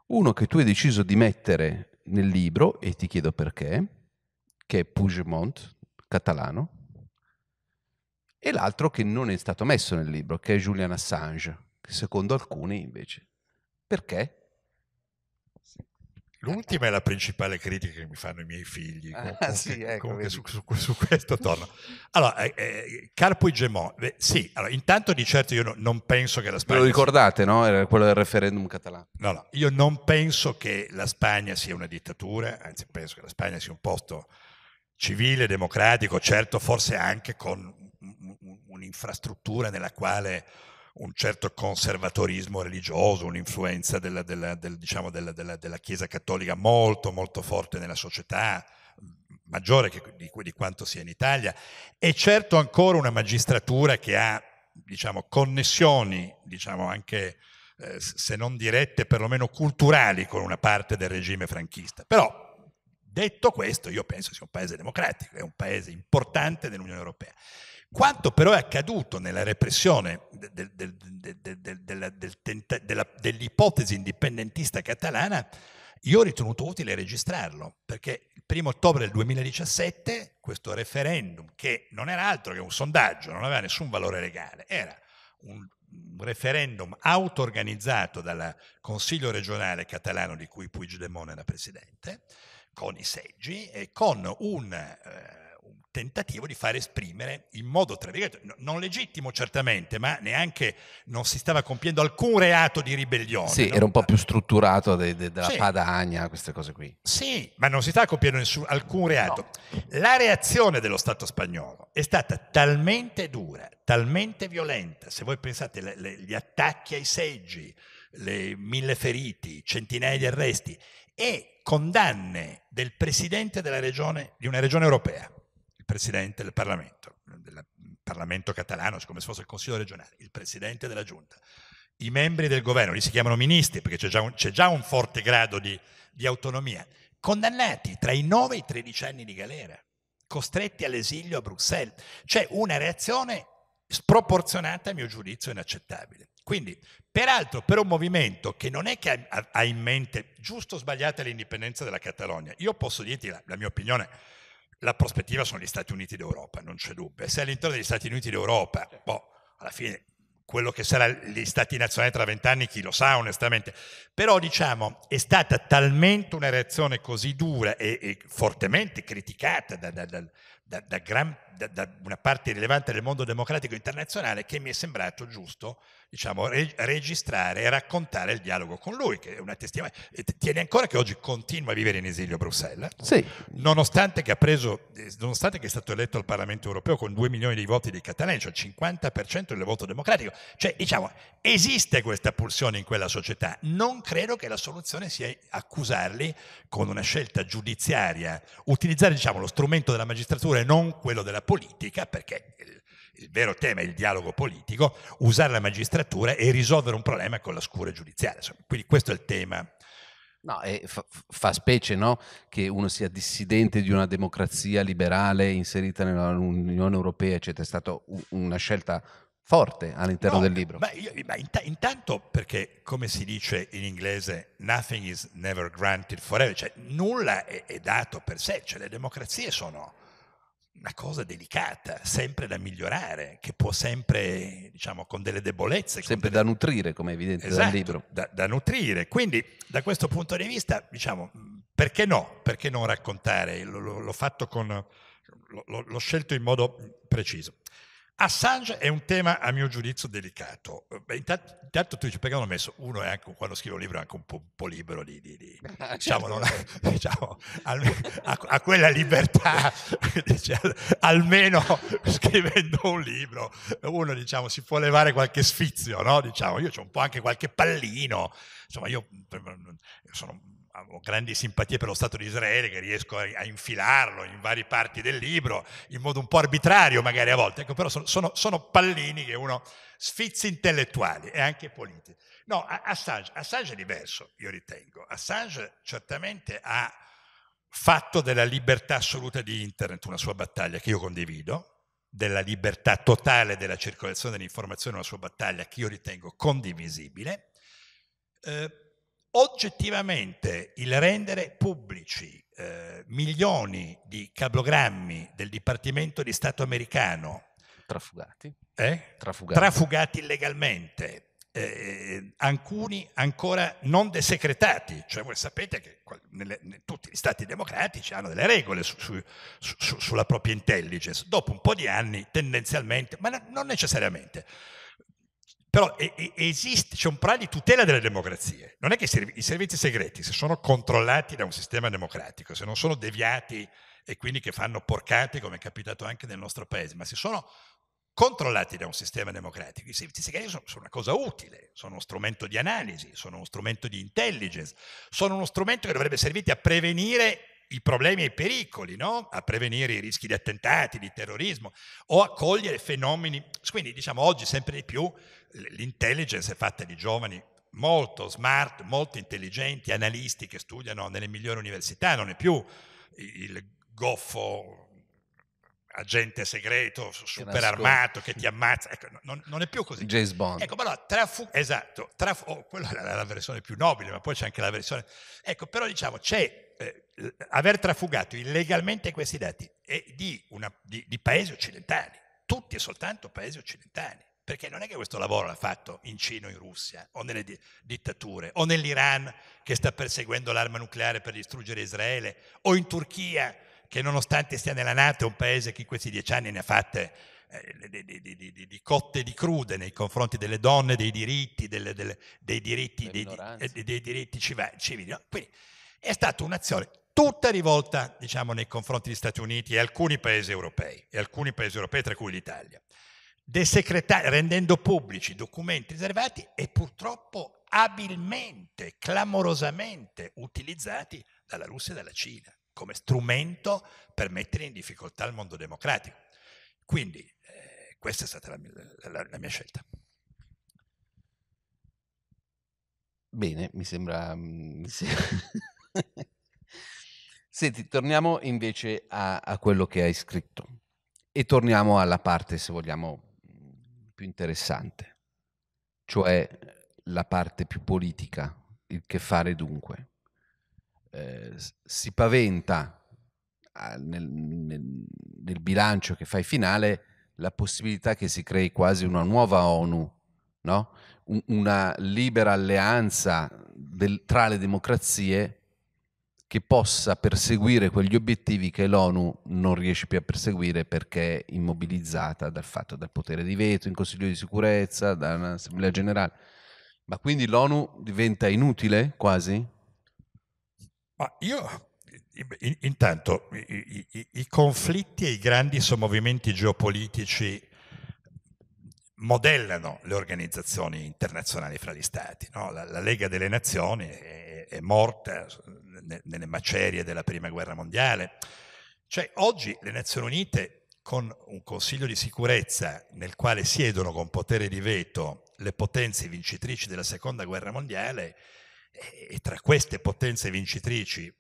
Uno che tu hai deciso di mettere nel libro, e ti chiedo perché, che è Puigdemont, catalano, e l'altro che non è stato messo nel libro, che è Julian Assange, che secondo alcuni invece. Perché? L'ultima è la principale critica che mi fanno i miei figli. Ah, ah sì, ecco, su, su, su, questo torno. Allora, eh, eh, Carpo e Gemò, eh, sì, allora, intanto di certo io no, non penso che la Spagna... Ve lo ricordate, no? Era quello del referendum catalano. No, no, io non penso che la Spagna sia una dittatura, anzi penso che la Spagna sia un posto civile, democratico, certo, forse anche con un'infrastruttura nella quale un certo conservatorismo religioso, un'influenza della, della, del, diciamo della, della, Chiesa cattolica molto, molto forte nella società, maggiore che, di, di, quanto sia in Italia, e certo ancora una magistratura che ha diciamo, connessioni, diciamo anche eh, se non dirette, perlomeno culturali con una parte del regime franchista. Però, detto questo, io penso sia un paese democratico, è un paese importante dell'Unione Europea. Quanto però è accaduto nella repressione del, del, del, dell'ipotesi indipendentista catalana, io ho ritenuto utile registrarlo, perché il primo ottobre del 2017 questo referendum, che non era altro che un sondaggio, non aveva nessun valore legale, era un referendum auto-organizzato dal Consiglio regionale catalano di cui Puigdemont era presidente, con i seggi e con un... Eh, tentativo di far esprimere in modo, tra virgolette, non legittimo certamente, ma neanche non si stava compiendo alcun reato di ribellione. Sì, no? era un po' più strutturato de, de, della sì. padagna, queste cose qui. Sì, ma non si stava compiendo nessun, alcun reato. No. La reazione dello Stato spagnolo è stata talmente dura, talmente violenta, se voi pensate le, le, gli attacchi ai seggi, le mille feriti, centinaia di arresti e condanne del presidente della regione, di una regione europea, presidente del Parlamento, del Parlamento catalano, come se fosse il Consiglio regionale, il presidente della Giunta, i membri del governo, lì si chiamano ministri perché c'è già un, c'è già un forte grado di, di autonomia, condannati tra i 9 e i 13 anni di galera, costretti all'esilio a Bruxelles. C'è una reazione sproporzionata, a mio giudizio, inaccettabile. Quindi, peraltro, per un movimento che non è che ha, in mente giusto o sbagliata l'indipendenza della Catalogna, io posso dirti la, la mia opinione la prospettiva sono gli Stati Uniti d'Europa, non c'è dubbio. Se all'interno degli Stati Uniti d'Europa, boh, alla fine quello che sarà gli Stati nazionali tra vent'anni, chi lo sa onestamente, però diciamo è stata talmente una reazione così dura e, e fortemente criticata da, da, da, da gran da, da, una parte rilevante del mondo democratico internazionale che mi è sembrato giusto diciamo, re, registrare e raccontare il dialogo con lui, che è una testimonianza. Tiene ancora che oggi continua a vivere in esilio a Bruxelles, sì. nonostante, che preso, eh, nonostante che è stato eletto al Parlamento europeo con 2 milioni di voti dei catalani, cioè il 50% del voto democratico. Cioè, diciamo, esiste questa pulsione in quella società. Non credo che la soluzione sia accusarli con una scelta giudiziaria, utilizzare diciamo, lo strumento della magistratura e non quello della politica, perché il, il vero tema è il dialogo politico, usare la magistratura e risolvere un problema con la scura giudiziaria. Insomma, quindi questo è il tema. No, fa, fa, specie no? che uno sia dissidente di una democrazia liberale inserita nell'Unione Europea, eccetera. È stata una scelta forte all'interno no, del libro. Ma, io, ma int- intanto perché, come si dice in inglese, nothing is never granted forever, cioè nulla è, è dato per sé, cioè le democrazie sono una cosa delicata, sempre da migliorare, che può sempre, diciamo, con delle debolezze. Sempre delle... da nutrire, come è evidente esatto, dal libro. Da, da, nutrire. Quindi, da questo punto di vista, diciamo, perché no? Perché non raccontare? L- l- l'ho fatto con... L- l'ho scelto in modo preciso. Assange è un tema, a mio giudizio, delicato. Beh, intanto, intanto, tu dici perché l'ho messo? Uno è anche, quando scrivo un libro, è anche un po', un po libero di, di, di ah, certo. diciamo, non, diciamo al, a, a, quella libertà, dice, al, almeno scrivendo un libro, uno diciamo, si può levare qualche sfizio, no? diciamo, io ho un po' anche qualche pallino, insomma io mm, mm, mm, sono ho grandi simpatie per lo Stato di Israele, che riesco a, infilarlo in varie parti del libro, in modo un po' arbitrario magari a volte, ecco, però sono, sono, sono pallini che uno sfizi intellettuali e anche politici. No, Assange, Assange è diverso, io ritengo. Assange certamente ha fatto della libertà assoluta di Internet una sua battaglia che io condivido, della libertà totale della circolazione dell'informazione una sua battaglia che io ritengo condivisibile. Eh, oggettivamente il rendere pubblici eh, milioni di cablogrammi del Dipartimento di Stato americano trafugati, eh? trafugati. trafugati illegalmente, eh, alcuni ancora non desecretati, cioè voi sapete che nelle, in tutti gli stati democratici hanno delle regole su, su, su, sulla propria intelligence, dopo un po' di anni tendenzialmente, ma non necessariamente, però esiste, c'è un problema di tutela delle democrazie. Non è che i servizi segreti, se sono controllati da un sistema democratico, se non sono deviati e quindi che fanno porcate, come è capitato anche nel nostro paese, ma se sono controllati da un sistema democratico. I servizi segreti sono, una cosa utile, sono uno strumento di analisi, sono uno strumento di intelligence, sono uno strumento che dovrebbe servire a prevenire i problemi e i pericoli, no? a prevenire i rischi di attentati, di terrorismo o a cogliere fenomeni. Quindi diciamo oggi sempre di più l'intelligence è fatta di giovani molto smart, molto intelligenti, analisti che studiano nelle migliori università, non è più il goffo agente segreto super armato che ti ammazza, ecco, non, non, è più così. James Bond. Ecco, ma allora, trafu- esatto, trafu- oh, quella è la, la versione più nobile, ma poi c'è anche la versione... Ecco, però diciamo c'è eh, aver trafugato illegalmente questi dati è di, una, di, di paesi occidentali, tutti e soltanto paesi occidentali perché non è che questo lavoro l'ha fatto in Cina o in Russia o nelle di- dittature o nell'Iran che sta perseguendo l'arma nucleare per distruggere Israele o in Turchia che nonostante sia nella Nato è un paese che in questi dieci anni ne ha fatte eh, di, di, di, cotte e di crude nei confronti delle donne, dei diritti, delle, delle, dei diritti, eh, dei, dei, diritti civili. No? Quindi è stata un'azione tutta rivolta, diciamo, nei confronti degli Stati Uniti e alcuni paesi europei, e alcuni paesi europei tra cui l'Italia, rendendo pubblici documenti riservati e purtroppo abilmente, clamorosamente utilizzati dalla Russia e dalla Cina come strumento per mettere in difficoltà il mondo democratico. Quindi eh, questa è stata la mia, la, la mia, scelta. Bene, mi sembra... Mm, mi sembra... Senti, torniamo invece a, a, quello che hai scritto e torniamo alla parte, se vogliamo, mm, più interessante, cioè la parte più politica, il che fare dunque. Eh, si paventa ah, nel, nel, nel bilancio che fai finale la possibilità che si crei quasi una nuova ONU, no? una libera alleanza del, tra le democrazie che possa perseguire quegli obiettivi che l'ONU non riesce più a perseguire perché è immobilizzata dal fatto del potere di veto in Consiglio di sicurezza, dall'Assemblea generale. Ma quindi l'ONU diventa inutile quasi? Ma io intanto i, i, i conflitti e i grandi sommovimenti geopolitici modellano le organizzazioni internazionali fra gli stati. No? La, la, Lega delle Nazioni è, è morta nelle macerie della prima guerra mondiale. Cioè, oggi le Nazioni Unite, con un Consiglio di sicurezza nel quale siedono con potere di veto le potenze vincitrici della seconda guerra mondiale, e tra queste potenze vincitrici,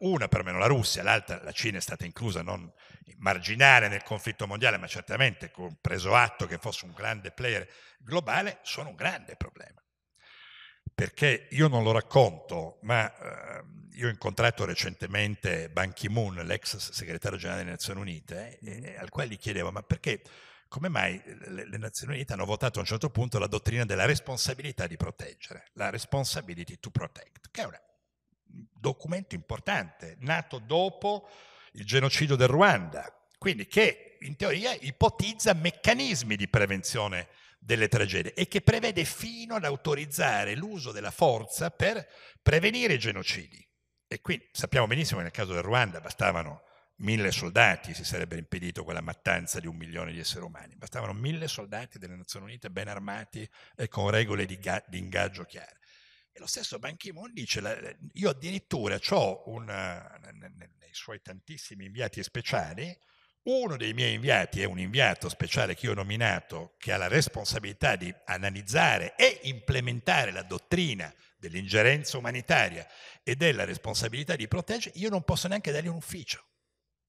una permeno la Russia, l'altra la Cina è stata inclusa non marginale nel conflitto mondiale, ma certamente preso atto che fosse un grande player globale, sono un grande problema perché io non lo racconto, ma eh, io ho incontrato recentemente Ban Ki-moon, l'ex segretario generale delle Nazioni Unite, eh, al quale gli chiedevo, ma perché, come mai eh, le, le, Nazioni Unite hanno votato a un certo punto la dottrina della responsabilità di proteggere, la responsibility to protect, che è un documento importante, nato dopo il genocidio del Ruanda, quindi che in teoria ipotizza meccanismi di prevenzione delle tragedie e che prevede fino ad autorizzare l'uso della forza per prevenire i genocidi. E qui sappiamo benissimo che nel caso del Ruanda bastavano mille soldati, si sarebbe impedito quella mattanza di un milione di esseri umani, bastavano mille soldati delle Nazioni Unite ben armati e con regole di, ga- di ingaggio chiare. E lo stesso Ban Ki-moon dice, io addirittura ho una, nei suoi tantissimi inviati speciali, uno dei miei inviati è un inviato speciale che io ho nominato, che ha la responsabilità di analizzare e implementare la dottrina dell'ingerenza umanitaria e della responsabilità di proteggere, io non posso neanche dargli un ufficio.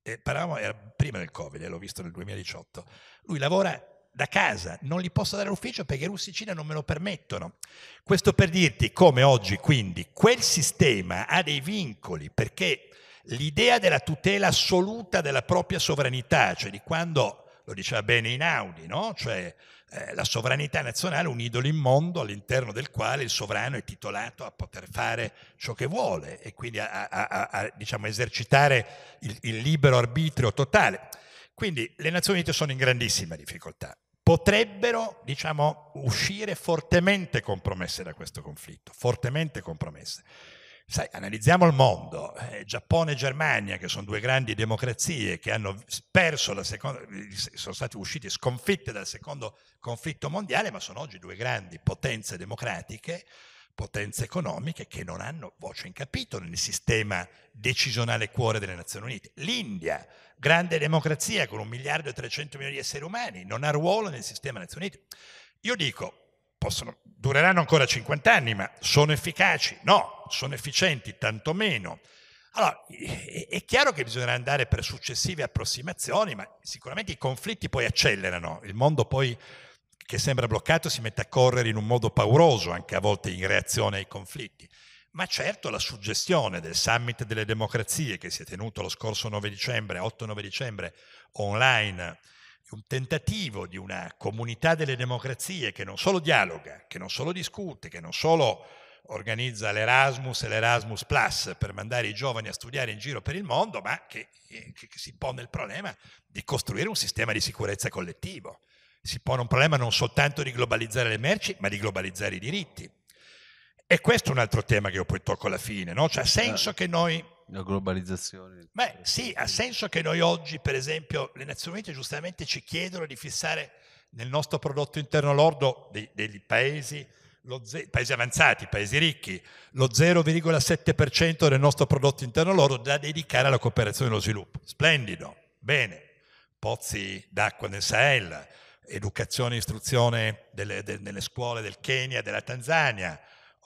E parlavamo, era prima del Covid, eh, l'ho visto nel 2018. Lui lavora da casa, non gli posso dare l'ufficio perché i russi e Cina non me lo permettono. Questo per dirti come oggi, quindi, quel sistema ha dei vincoli perché l'idea della tutela assoluta della propria sovranità, cioè di quando, lo diceva bene Inaudi, no? cioè eh, la sovranità nazionale è un idolo immondo all'interno del quale il sovrano è titolato a poter fare ciò che vuole e quindi a, a, a, a diciamo, esercitare il, il libero arbitrio totale. Quindi le Nazioni Unite sono in grandissima difficoltà potrebbero diciamo, uscire fortemente compromesse da questo conflitto, fortemente compromesse. Sai, analizziamo il mondo, eh, Giappone e Germania, che sono due grandi democrazie che hanno perso la seconda, sono state uscite sconfitte dal secondo conflitto mondiale, ma sono oggi due grandi potenze democratiche, potenze economiche che non hanno voce in capitolo nel sistema decisionale cuore delle Nazioni Unite. L'India, grande democrazia con un miliardo e 300 milioni di esseri umani, non ha ruolo nel sistema delle Nazioni Unite. Io dico, possono, dureranno ancora 50 anni, ma sono efficaci? No, sono efficienti tantomeno. Allora, è chiaro che bisognerà andare per successive approssimazioni, ma sicuramente i conflitti poi accelerano, il mondo poi che sembra bloccato si mette a correre in un modo pauroso, anche a volte in reazione ai conflitti. Ma certo la suggestione del summit delle democrazie che si è tenuto lo scorso 9 dicembre, 8-9 dicembre, online un tentativo di una comunità delle democrazie che non solo dialoga, che non solo discute, che non solo organizza l'Erasmus e l'Erasmus Plus per mandare i giovani a studiare in giro per il mondo, ma che, che, che si pone il problema di costruire un sistema di sicurezza collettivo. Si pone un problema non soltanto di globalizzare le merci, ma di globalizzare i diritti. E questo è un altro tema che io poi tocco alla fine, no? Cioè, ha senso certo. che noi la globalizzazione. Beh sì, ha senso che noi oggi, per esempio, le Nazioni Unite giustamente ci chiedono di fissare nel nostro prodotto interno lordo dei, dei paesi, ze- paesi avanzati, paesi ricchi, lo 0,7% del nostro prodotto interno lordo da dedicare alla cooperazione e allo sviluppo. Splendido, bene. Pozzi d'acqua nel Sahel, educazione e istruzione delle, de- nelle scuole del Kenya, della Tanzania,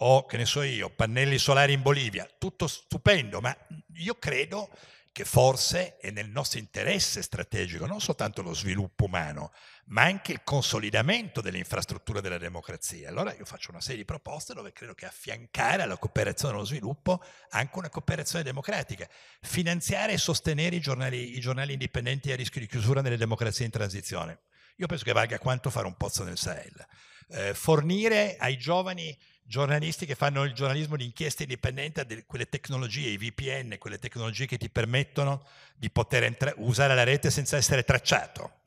o che ne so io, pannelli solari in Bolivia, tutto stupendo, ma io credo che forse è nel nostro interesse strategico non soltanto lo sviluppo umano, ma anche il consolidamento dell'infrastruttura della democrazia. Allora io faccio una serie di proposte dove credo che affiancare alla cooperazione e allo sviluppo anche una cooperazione democratica, finanziare e sostenere i giornali, i giornali indipendenti a rischio di chiusura nelle democrazie in transizione. Io penso che valga quanto fare un pozzo nel Sahel. Eh, fornire ai giovani giornalisti che fanno il giornalismo di inchiesta indipendente a quelle tecnologie, i VPN, quelle tecnologie che ti permettono di poter entra- usare la rete senza essere tracciato.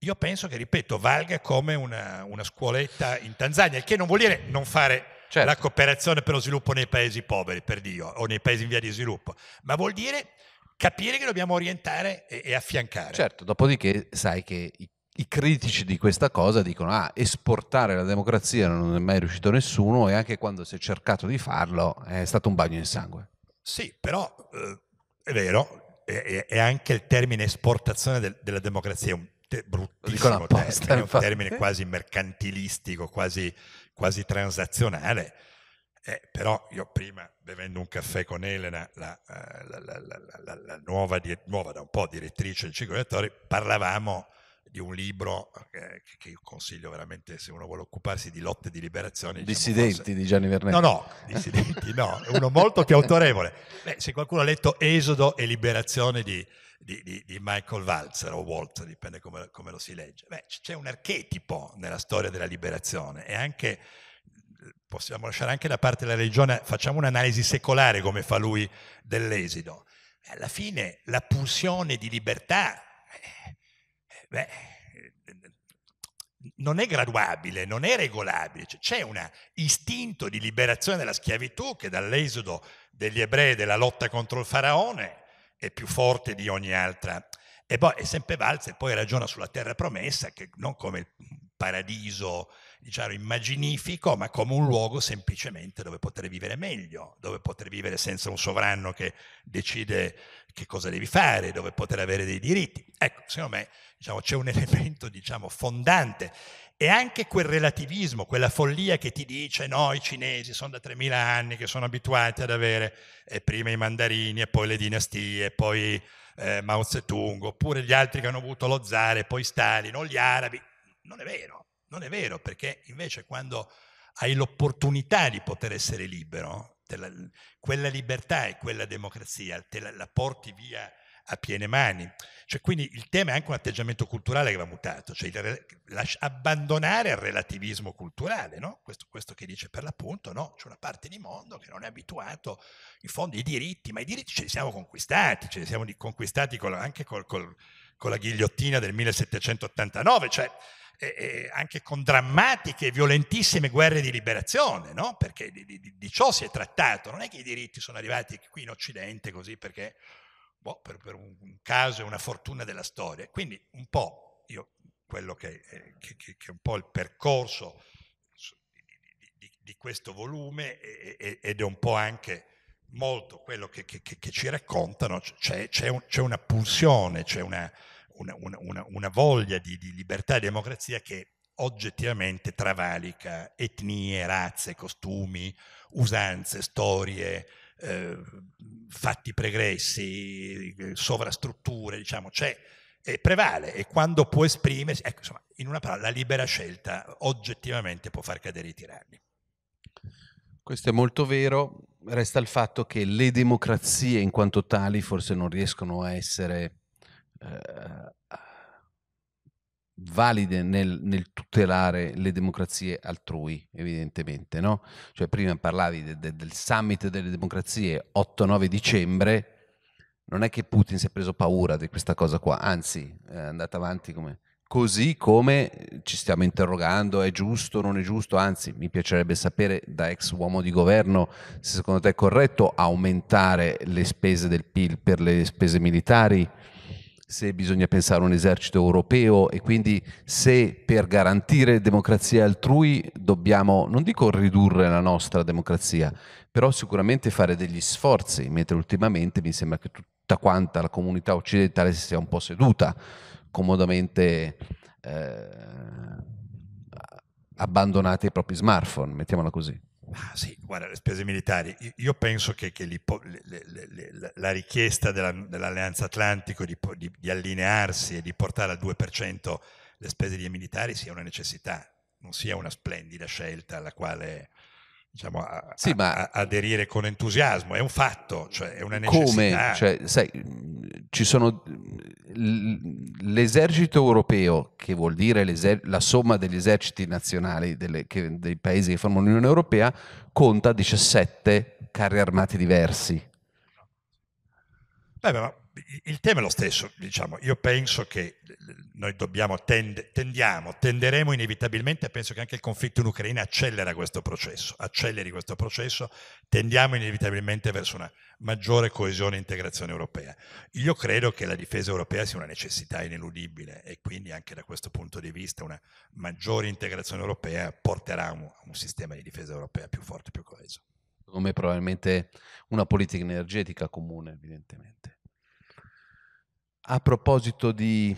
Io penso che, ripeto, valga come una, una scuoletta in Tanzania, il che non vuol dire non fare certo. la cooperazione per lo sviluppo nei paesi poveri, per Dio, o nei paesi in via di sviluppo, ma vuol dire capire che dobbiamo orientare e, e affiancare. Certo, dopodiché sai che i i critici di questa cosa dicono ah, esportare la democrazia non è mai riuscito nessuno e anche quando si è cercato di farlo è stato un bagno in sangue. Sì, però eh, è vero, è, è, anche il termine esportazione del, della democrazia, è un te- bruttissimo apposta, termine, infatti. è un termine quasi mercantilistico, quasi, quasi transazionale. Eh, però io prima, bevendo un caffè con Elena, la, eh, la, la, la nuova, di, nuova, da un po' direttrice del ciclo elettori, parlavamo di un libro eh, che, che, io consiglio veramente se uno vuole occuparsi di lotte di liberazione. Diciamo, dissidenti diciamo, forse... di Gianni Vernetti. No, no, dissidenti no, è uno molto più autorevole. Beh, se qualcuno ha letto Esodo e Liberazione di, di, di, di Michael Walzer o Walter, dipende come, come lo si legge, Beh, c'è un archetipo nella storia della liberazione e anche possiamo lasciare anche da parte la religione, facciamo un'analisi secolare come fa lui dell'esito. Alla fine la pulsione di libertà eh, beh, eh, non è graduabile, non è regolabile, cioè, c'è un istinto di liberazione dalla schiavitù che dall'esodo degli ebrei della lotta contro il faraone è più forte di ogni altra. E poi è sempre Walzer, poi ragiona sulla terra promessa, che non come il paradiso diciamo, immaginifico, ma come un luogo semplicemente dove poter vivere meglio, dove poter vivere senza un sovrano che decide che cosa devi fare, dove poter avere dei diritti. Ecco, secondo me diciamo, c'è un elemento diciamo, fondante e anche quel relativismo, quella follia che ti dice no, i cinesi sono da 3.000 anni che sono abituati ad avere eh, prima i mandarini e poi le dinastie, poi eh, Mao Zedong, oppure gli altri che hanno avuto lo zar poi Stalin o gli arabi. Non è vero. Non è vero, perché invece quando hai l'opportunità di poter essere libero, la, quella libertà e quella democrazia te la, la porti via a piene mani. Cioè, quindi il tema è anche un atteggiamento culturale che va mutato, cioè il, lasci, abbandonare il relativismo culturale, no? questo, questo, che dice per l'appunto, no? c'è una parte di mondo che non è abituato, in fondo i diritti, ma i diritti ce li siamo conquistati, ce li siamo conquistati con, anche col, col, con la ghigliottina del 1789, cioè eh, anche con drammatiche e violentissime guerre di liberazione, no? perché di, di, di, ciò si è trattato, non è che i diritti sono arrivati qui in Occidente così perché boh, per, per, un caso e una fortuna della storia. Quindi un po' io, quello che, eh, che, che, è un po' il percorso di, di questo volume e, ed è un po' anche molto quello che, ci raccontano, c'è, c'è, un, c'è una pulsione, c'è una una, una, una voglia di, di libertà e democrazia che oggettivamente travalica etnie, razze, costumi, usanze, storie, eh, fatti pregressi, eh, sovrastrutture, diciamo, c'è e prevale e quando può esprimersi, ecco, insomma, in una parola, la libera scelta oggettivamente può far cadere i tiranni. Questo è molto vero, resta il fatto che le democrazie in quanto tali forse non riescono a essere eh, valide nel, nel, tutelare le democrazie altrui, evidentemente. No? Cioè, prima parlavi de, de, del summit delle democrazie 8-9 dicembre, non è che Putin si è preso paura di questa cosa qua, anzi è andata avanti come... Così come ci stiamo interrogando, è giusto, o non è giusto, anzi mi piacerebbe sapere da ex uomo di governo se secondo te è corretto aumentare le spese del PIL per le spese militari se bisogna pensare a un esercito europeo e quindi se per garantire democrazia altrui dobbiamo, non dico ridurre la nostra democrazia, però sicuramente fare degli sforzi, mentre ultimamente mi sembra che tutta quanta la comunità occidentale si sia un po' seduta comodamente eh, abbandonata ai propri smartphone, mettiamola così. Ah, sì, guarda, le spese militari. Io penso che, che le, le, le, la richiesta della, dell'Alleanza Atlantico di, di, di, allinearsi e di portare al 2% le spese dei militari sia una necessità, non sia una splendida scelta alla quale diciamo, a, sì, ma a, aderire con entusiasmo, è un fatto, cioè è una necessità. Come? Cioè, sai, ci sono l'esercito europeo, che vuol dire la somma degli eserciti nazionali delle, che, dei paesi che formano l'Unione Europea, conta 17 carri armati diversi. Beh, ma il tema è lo stesso, diciamo, io penso che eh, noi dobbiamo, tend- tendiamo, tenderemo inevitabilmente, penso che anche il conflitto in Ucraina accelera questo processo, acceleri questo processo, tendiamo inevitabilmente verso una maggiore coesione e integrazione europea. Io credo che la difesa europea sia una necessità ineludibile e quindi anche da questo punto di vista una maggiore integrazione europea porterà a un, un sistema di difesa europea più forte, più coeso. Come probabilmente una politica energetica comune, evidentemente. A proposito di,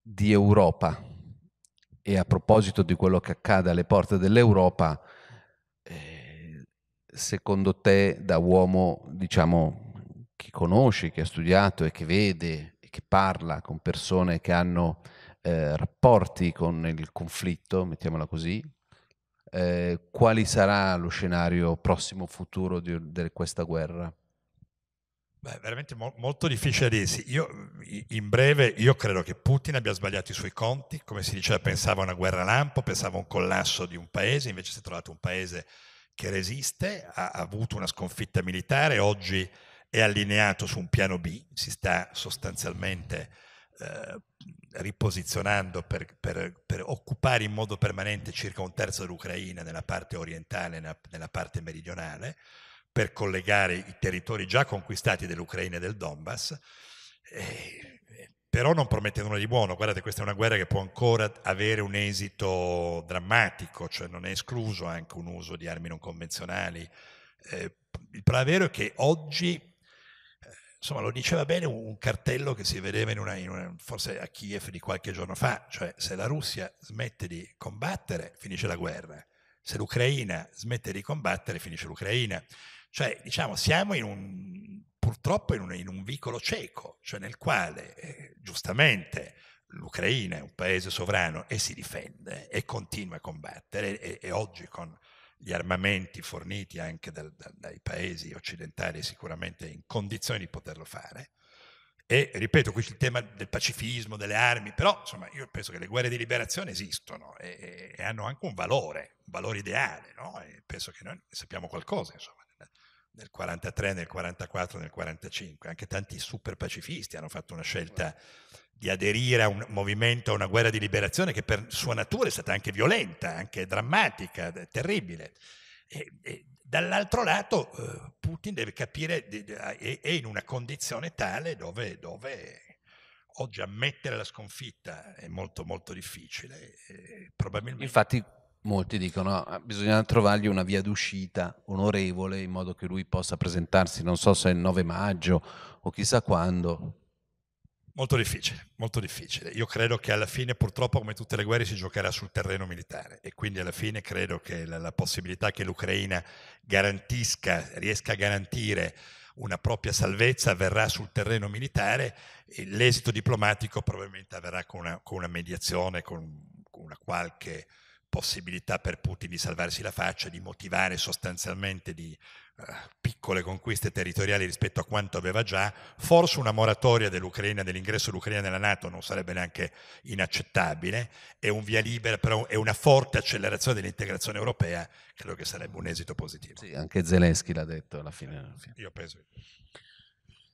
di, Europa e a proposito di quello che accade alle porte dell'Europa, eh, secondo te da uomo, diciamo, che conosci, che ha studiato e che vede e che parla con persone che hanno eh, rapporti con il conflitto, mettiamola così, eh, quali sarà lo scenario prossimo futuro di, di questa guerra? Beh, veramente mo- molto difficile dirsi. Io, in breve, io credo che Putin abbia sbagliato i suoi conti, come si diceva, pensava a una guerra lampo, pensava a un collasso di un paese, invece si è trovato un paese che resiste, ha, ha avuto una sconfitta militare, oggi è allineato su un piano B, si sta sostanzialmente eh, riposizionando per, per, per, occupare in modo permanente circa un terzo dell'Ucraina nella parte orientale nella, nella parte meridionale per collegare i territori già conquistati dell'Ucraina e del Donbass, eh, però non promette nulla di buono. Guardate, questa è una guerra che può ancora avere un esito drammatico, cioè non è escluso anche un uso di armi non convenzionali. Eh, il problema vero è che oggi eh, insomma, lo diceva bene un cartello che si vedeva in una, in una, forse a Kiev di qualche giorno fa, cioè se la Russia smette di combattere finisce la guerra, se l'Ucraina smette di combattere finisce l'Ucraina. Cioè, diciamo, siamo in un, purtroppo in un, in un vicolo cieco, cioè nel quale, eh, giustamente, l'Ucraina è un paese sovrano e si difende e continua a combattere e, e oggi con gli armamenti forniti anche dal, dal, dai paesi occidentali sicuramente in condizione di poterlo fare. E ripeto, qui c'è il tema del pacifismo, delle armi, però insomma io penso che le guerre di liberazione esistono e, e hanno anche un valore, un valore ideale, no? penso che noi sappiamo qualcosa, insomma nel 43, nel 44, nel 45. Anche tanti super pacifisti hanno fatto una scelta certo. di aderire a un movimento, a una guerra di liberazione che per sua natura è stata anche violenta, anche drammatica, terribile. E, e dall'altro lato eh, Putin deve capire, è in una condizione tale dove, dove oggi ammettere la sconfitta è molto molto difficile. Probabilmente... Infatti molti dicono che ah, bisogna trovargli una via d'uscita onorevole in modo che lui possa presentarsi, non so se il 9 maggio o chissà quando. Molto difficile, molto difficile. Io credo che alla fine purtroppo come tutte le guerre si giocherà sul terreno militare e quindi alla fine credo che la, la possibilità che l'Ucraina garantisca, riesca a garantire una propria salvezza verrà sul terreno militare e l'esito diplomatico probabilmente avverrà con una, con una mediazione, con, con una qualche possibilità per Putin di salvarsi la faccia, di motivare sostanzialmente di uh, piccole conquiste territoriali rispetto a quanto aveva già, forse una moratoria dell'Ucraina, dell'ingresso dell'Ucraina nella Nato non sarebbe neanche inaccettabile, e un via libera, però e una forte accelerazione dell'integrazione europea, credo che sarebbe un esito positivo. Sì, anche Zelensky l'ha detto alla fine. Alla fine. Io penso. Che...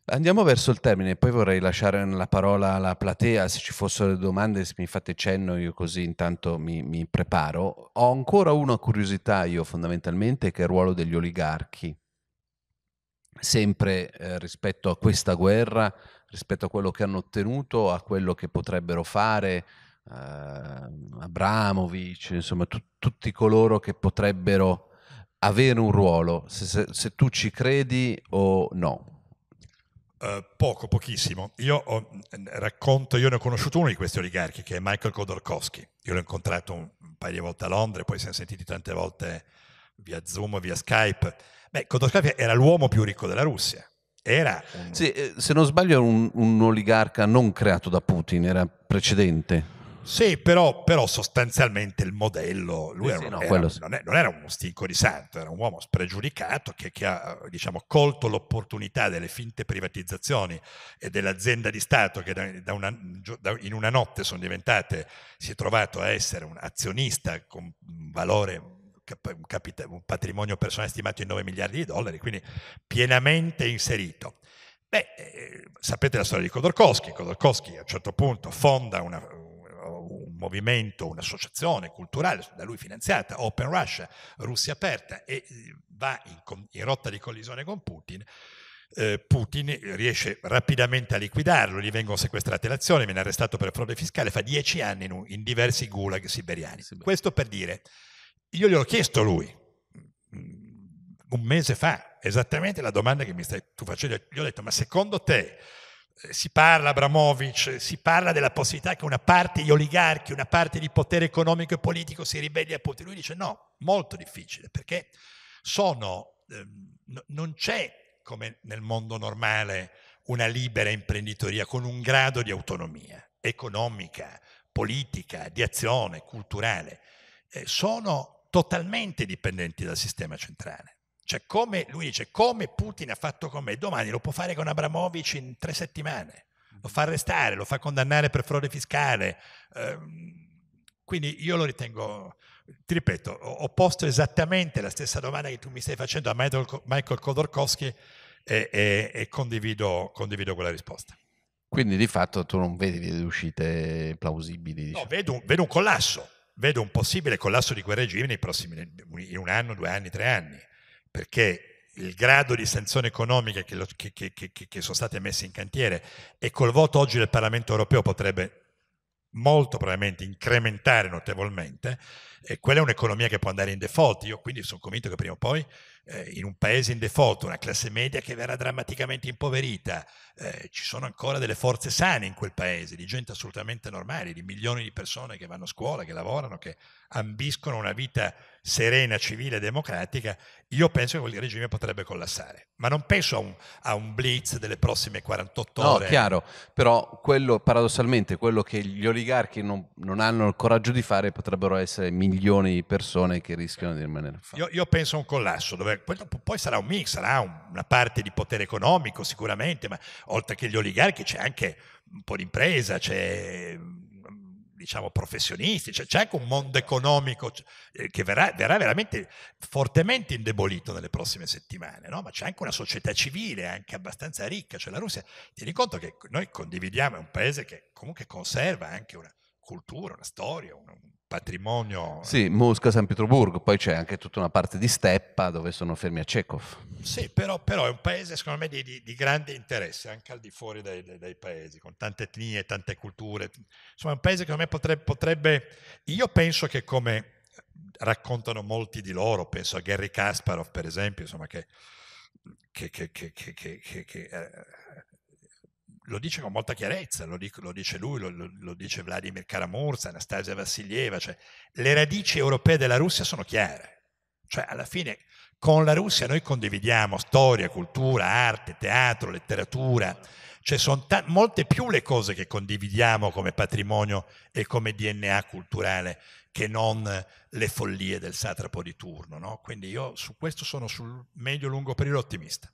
Andiamo verso il termine, poi vorrei lasciare la parola alla platea, se ci fossero domande se mi fate cenno, io così intanto mi, mi preparo. Ho ancora una curiosità io fondamentalmente che è il ruolo degli oligarchi, sempre eh, rispetto a questa guerra, rispetto a quello che hanno ottenuto, a quello che potrebbero fare, eh, Abramovic, insomma tu, tutti coloro che potrebbero avere un ruolo, se, se, se tu ci credi o no. Eh, poco, pochissimo. Io ho, eh, racconto, io ne ho conosciuto uno di questi oligarchi che è Michael Khodorkovsky. Io l'ho incontrato un, un paio di volte a Londra, poi siamo sentiti tante volte via Zoom, via Skype. Beh, Khodorkovsky era l'uomo più ricco della Russia. Era un... sì, eh, se non sbaglio, era un, un oligarca non creato da Putin, era precedente. Sì, però, però, sostanzialmente il modello, lui sì, era, no, era, sì. non, è, non, era uno stinco di santo, era un uomo spregiudicato che, che ha diciamo, colto l'opportunità delle finte privatizzazioni e dell'azienda di Stato che da, da una, da, in una notte sono diventate, si è trovato a essere un azionista con valore un, capita- un patrimonio personale stimato in 9 miliardi di dollari, quindi pienamente inserito. Beh, eh, sapete la storia di Khodorkovsky. Khodorkovsky a un certo punto fonda una, movimento, un'associazione culturale da lui finanziata, Open Russia, Russia aperta, e eh, va in, in rotta di collisione con Putin. Eh, Putin riesce rapidamente a liquidarlo, gli vengono sequestrate le azioni, viene arrestato per frode fiscale, fa dieci anni in, un, in diversi gulag siberiani. Siberia. Questo per dire, io ho chiesto lui un mese fa, esattamente la domanda che mi stai tu facendo, gli ho detto, ma secondo te eh, si parla Abramovic, si parla della possibilità che una parte di oligarchi, una parte di potere economico e politico si ribelli a Putin. Lui dice no, molto difficile perché sono, eh, non c'è come nel mondo normale una libera imprenditoria con un grado di autonomia economica, politica, di azione, culturale. Eh, sono totalmente dipendenti dal sistema centrale. Cioè, come, lui dice, come Putin ha fatto con me domani, lo può fare con Abramovic in tre settimane, lo fa arrestare, lo fa condannare per frode fiscale. Ehm, quindi io lo ritengo, ti ripeto, ho posto esattamente la stessa domanda che tu mi stai facendo a Michael, Khodorkovsky e, e, e condivido, condivido quella risposta. Quindi di fatto tu non vedi delle uscite plausibili? Diciamo. No, vedo, vedo un collasso, vedo un possibile collasso di quel regime nei prossimi, in un anno, due anni, tre anni perché il grado di sanzioni economiche che, lo, che, che, che sono state messe in cantiere e col voto oggi del Parlamento europeo potrebbe molto probabilmente incrementare notevolmente, e quella è un'economia che può andare in default. Io quindi sono convinto che prima o poi eh, in un paese in default, una classe media che verrà drammaticamente impoverita, eh, ci sono ancora delle forze sane in quel paese, di gente assolutamente normale, di milioni di persone che vanno a scuola, che lavorano, che ambiscono una vita serena, civile, e democratica, io penso che quel regime potrebbe collassare. Ma non penso a un, a un blitz delle prossime 48 ore. No, chiaro, però quello, paradossalmente quello che gli oligarchi non, non, hanno il coraggio di fare potrebbero essere milioni di persone che rischiano di rimanere fuori. Io, io, penso a un collasso, dove poi, sarà un mix, sarà una parte di potere economico sicuramente, ma oltre che gli oligarchi c'è anche un po' l'impresa, c'è diciamo professionisti, c'è, c'è anche un mondo economico eh, che verrà, verrà, veramente fortemente indebolito nelle prossime settimane, no? ma c'è anche una società civile anche abbastanza ricca, cioè la Russia, tieni conto che noi condividiamo, è un paese che comunque conserva anche una cultura, una storia, un, patrimonio. Sì, Mosca, San Pietroburgo, poi c'è anche tutta una parte di steppa dove sono fermi a Cecov. Sì, però, però, è un paese secondo me di, di, di grande interesse anche al di fuori dai, dai, dai, paesi, con tante etnie, tante culture. Insomma, è un paese che secondo me potrebbe, potrebbe... Io penso che come raccontano molti di loro, penso a Gary Kasparov per esempio, insomma, che, che, che, che eh, lo dice con molta chiarezza, lo, dico, lo dice lui, lo, lo, dice Vladimir Karamurza, Anastasia Vassilieva, cioè le radici europee della Russia sono chiare, cioè alla fine con la Russia noi condividiamo storia, cultura, arte, teatro, letteratura, cioè sono t- molte più le cose che condividiamo come patrimonio e come DNA culturale che non le follie del satrapo di turno, no? quindi io su questo sono sul medio-lungo periodo ottimista.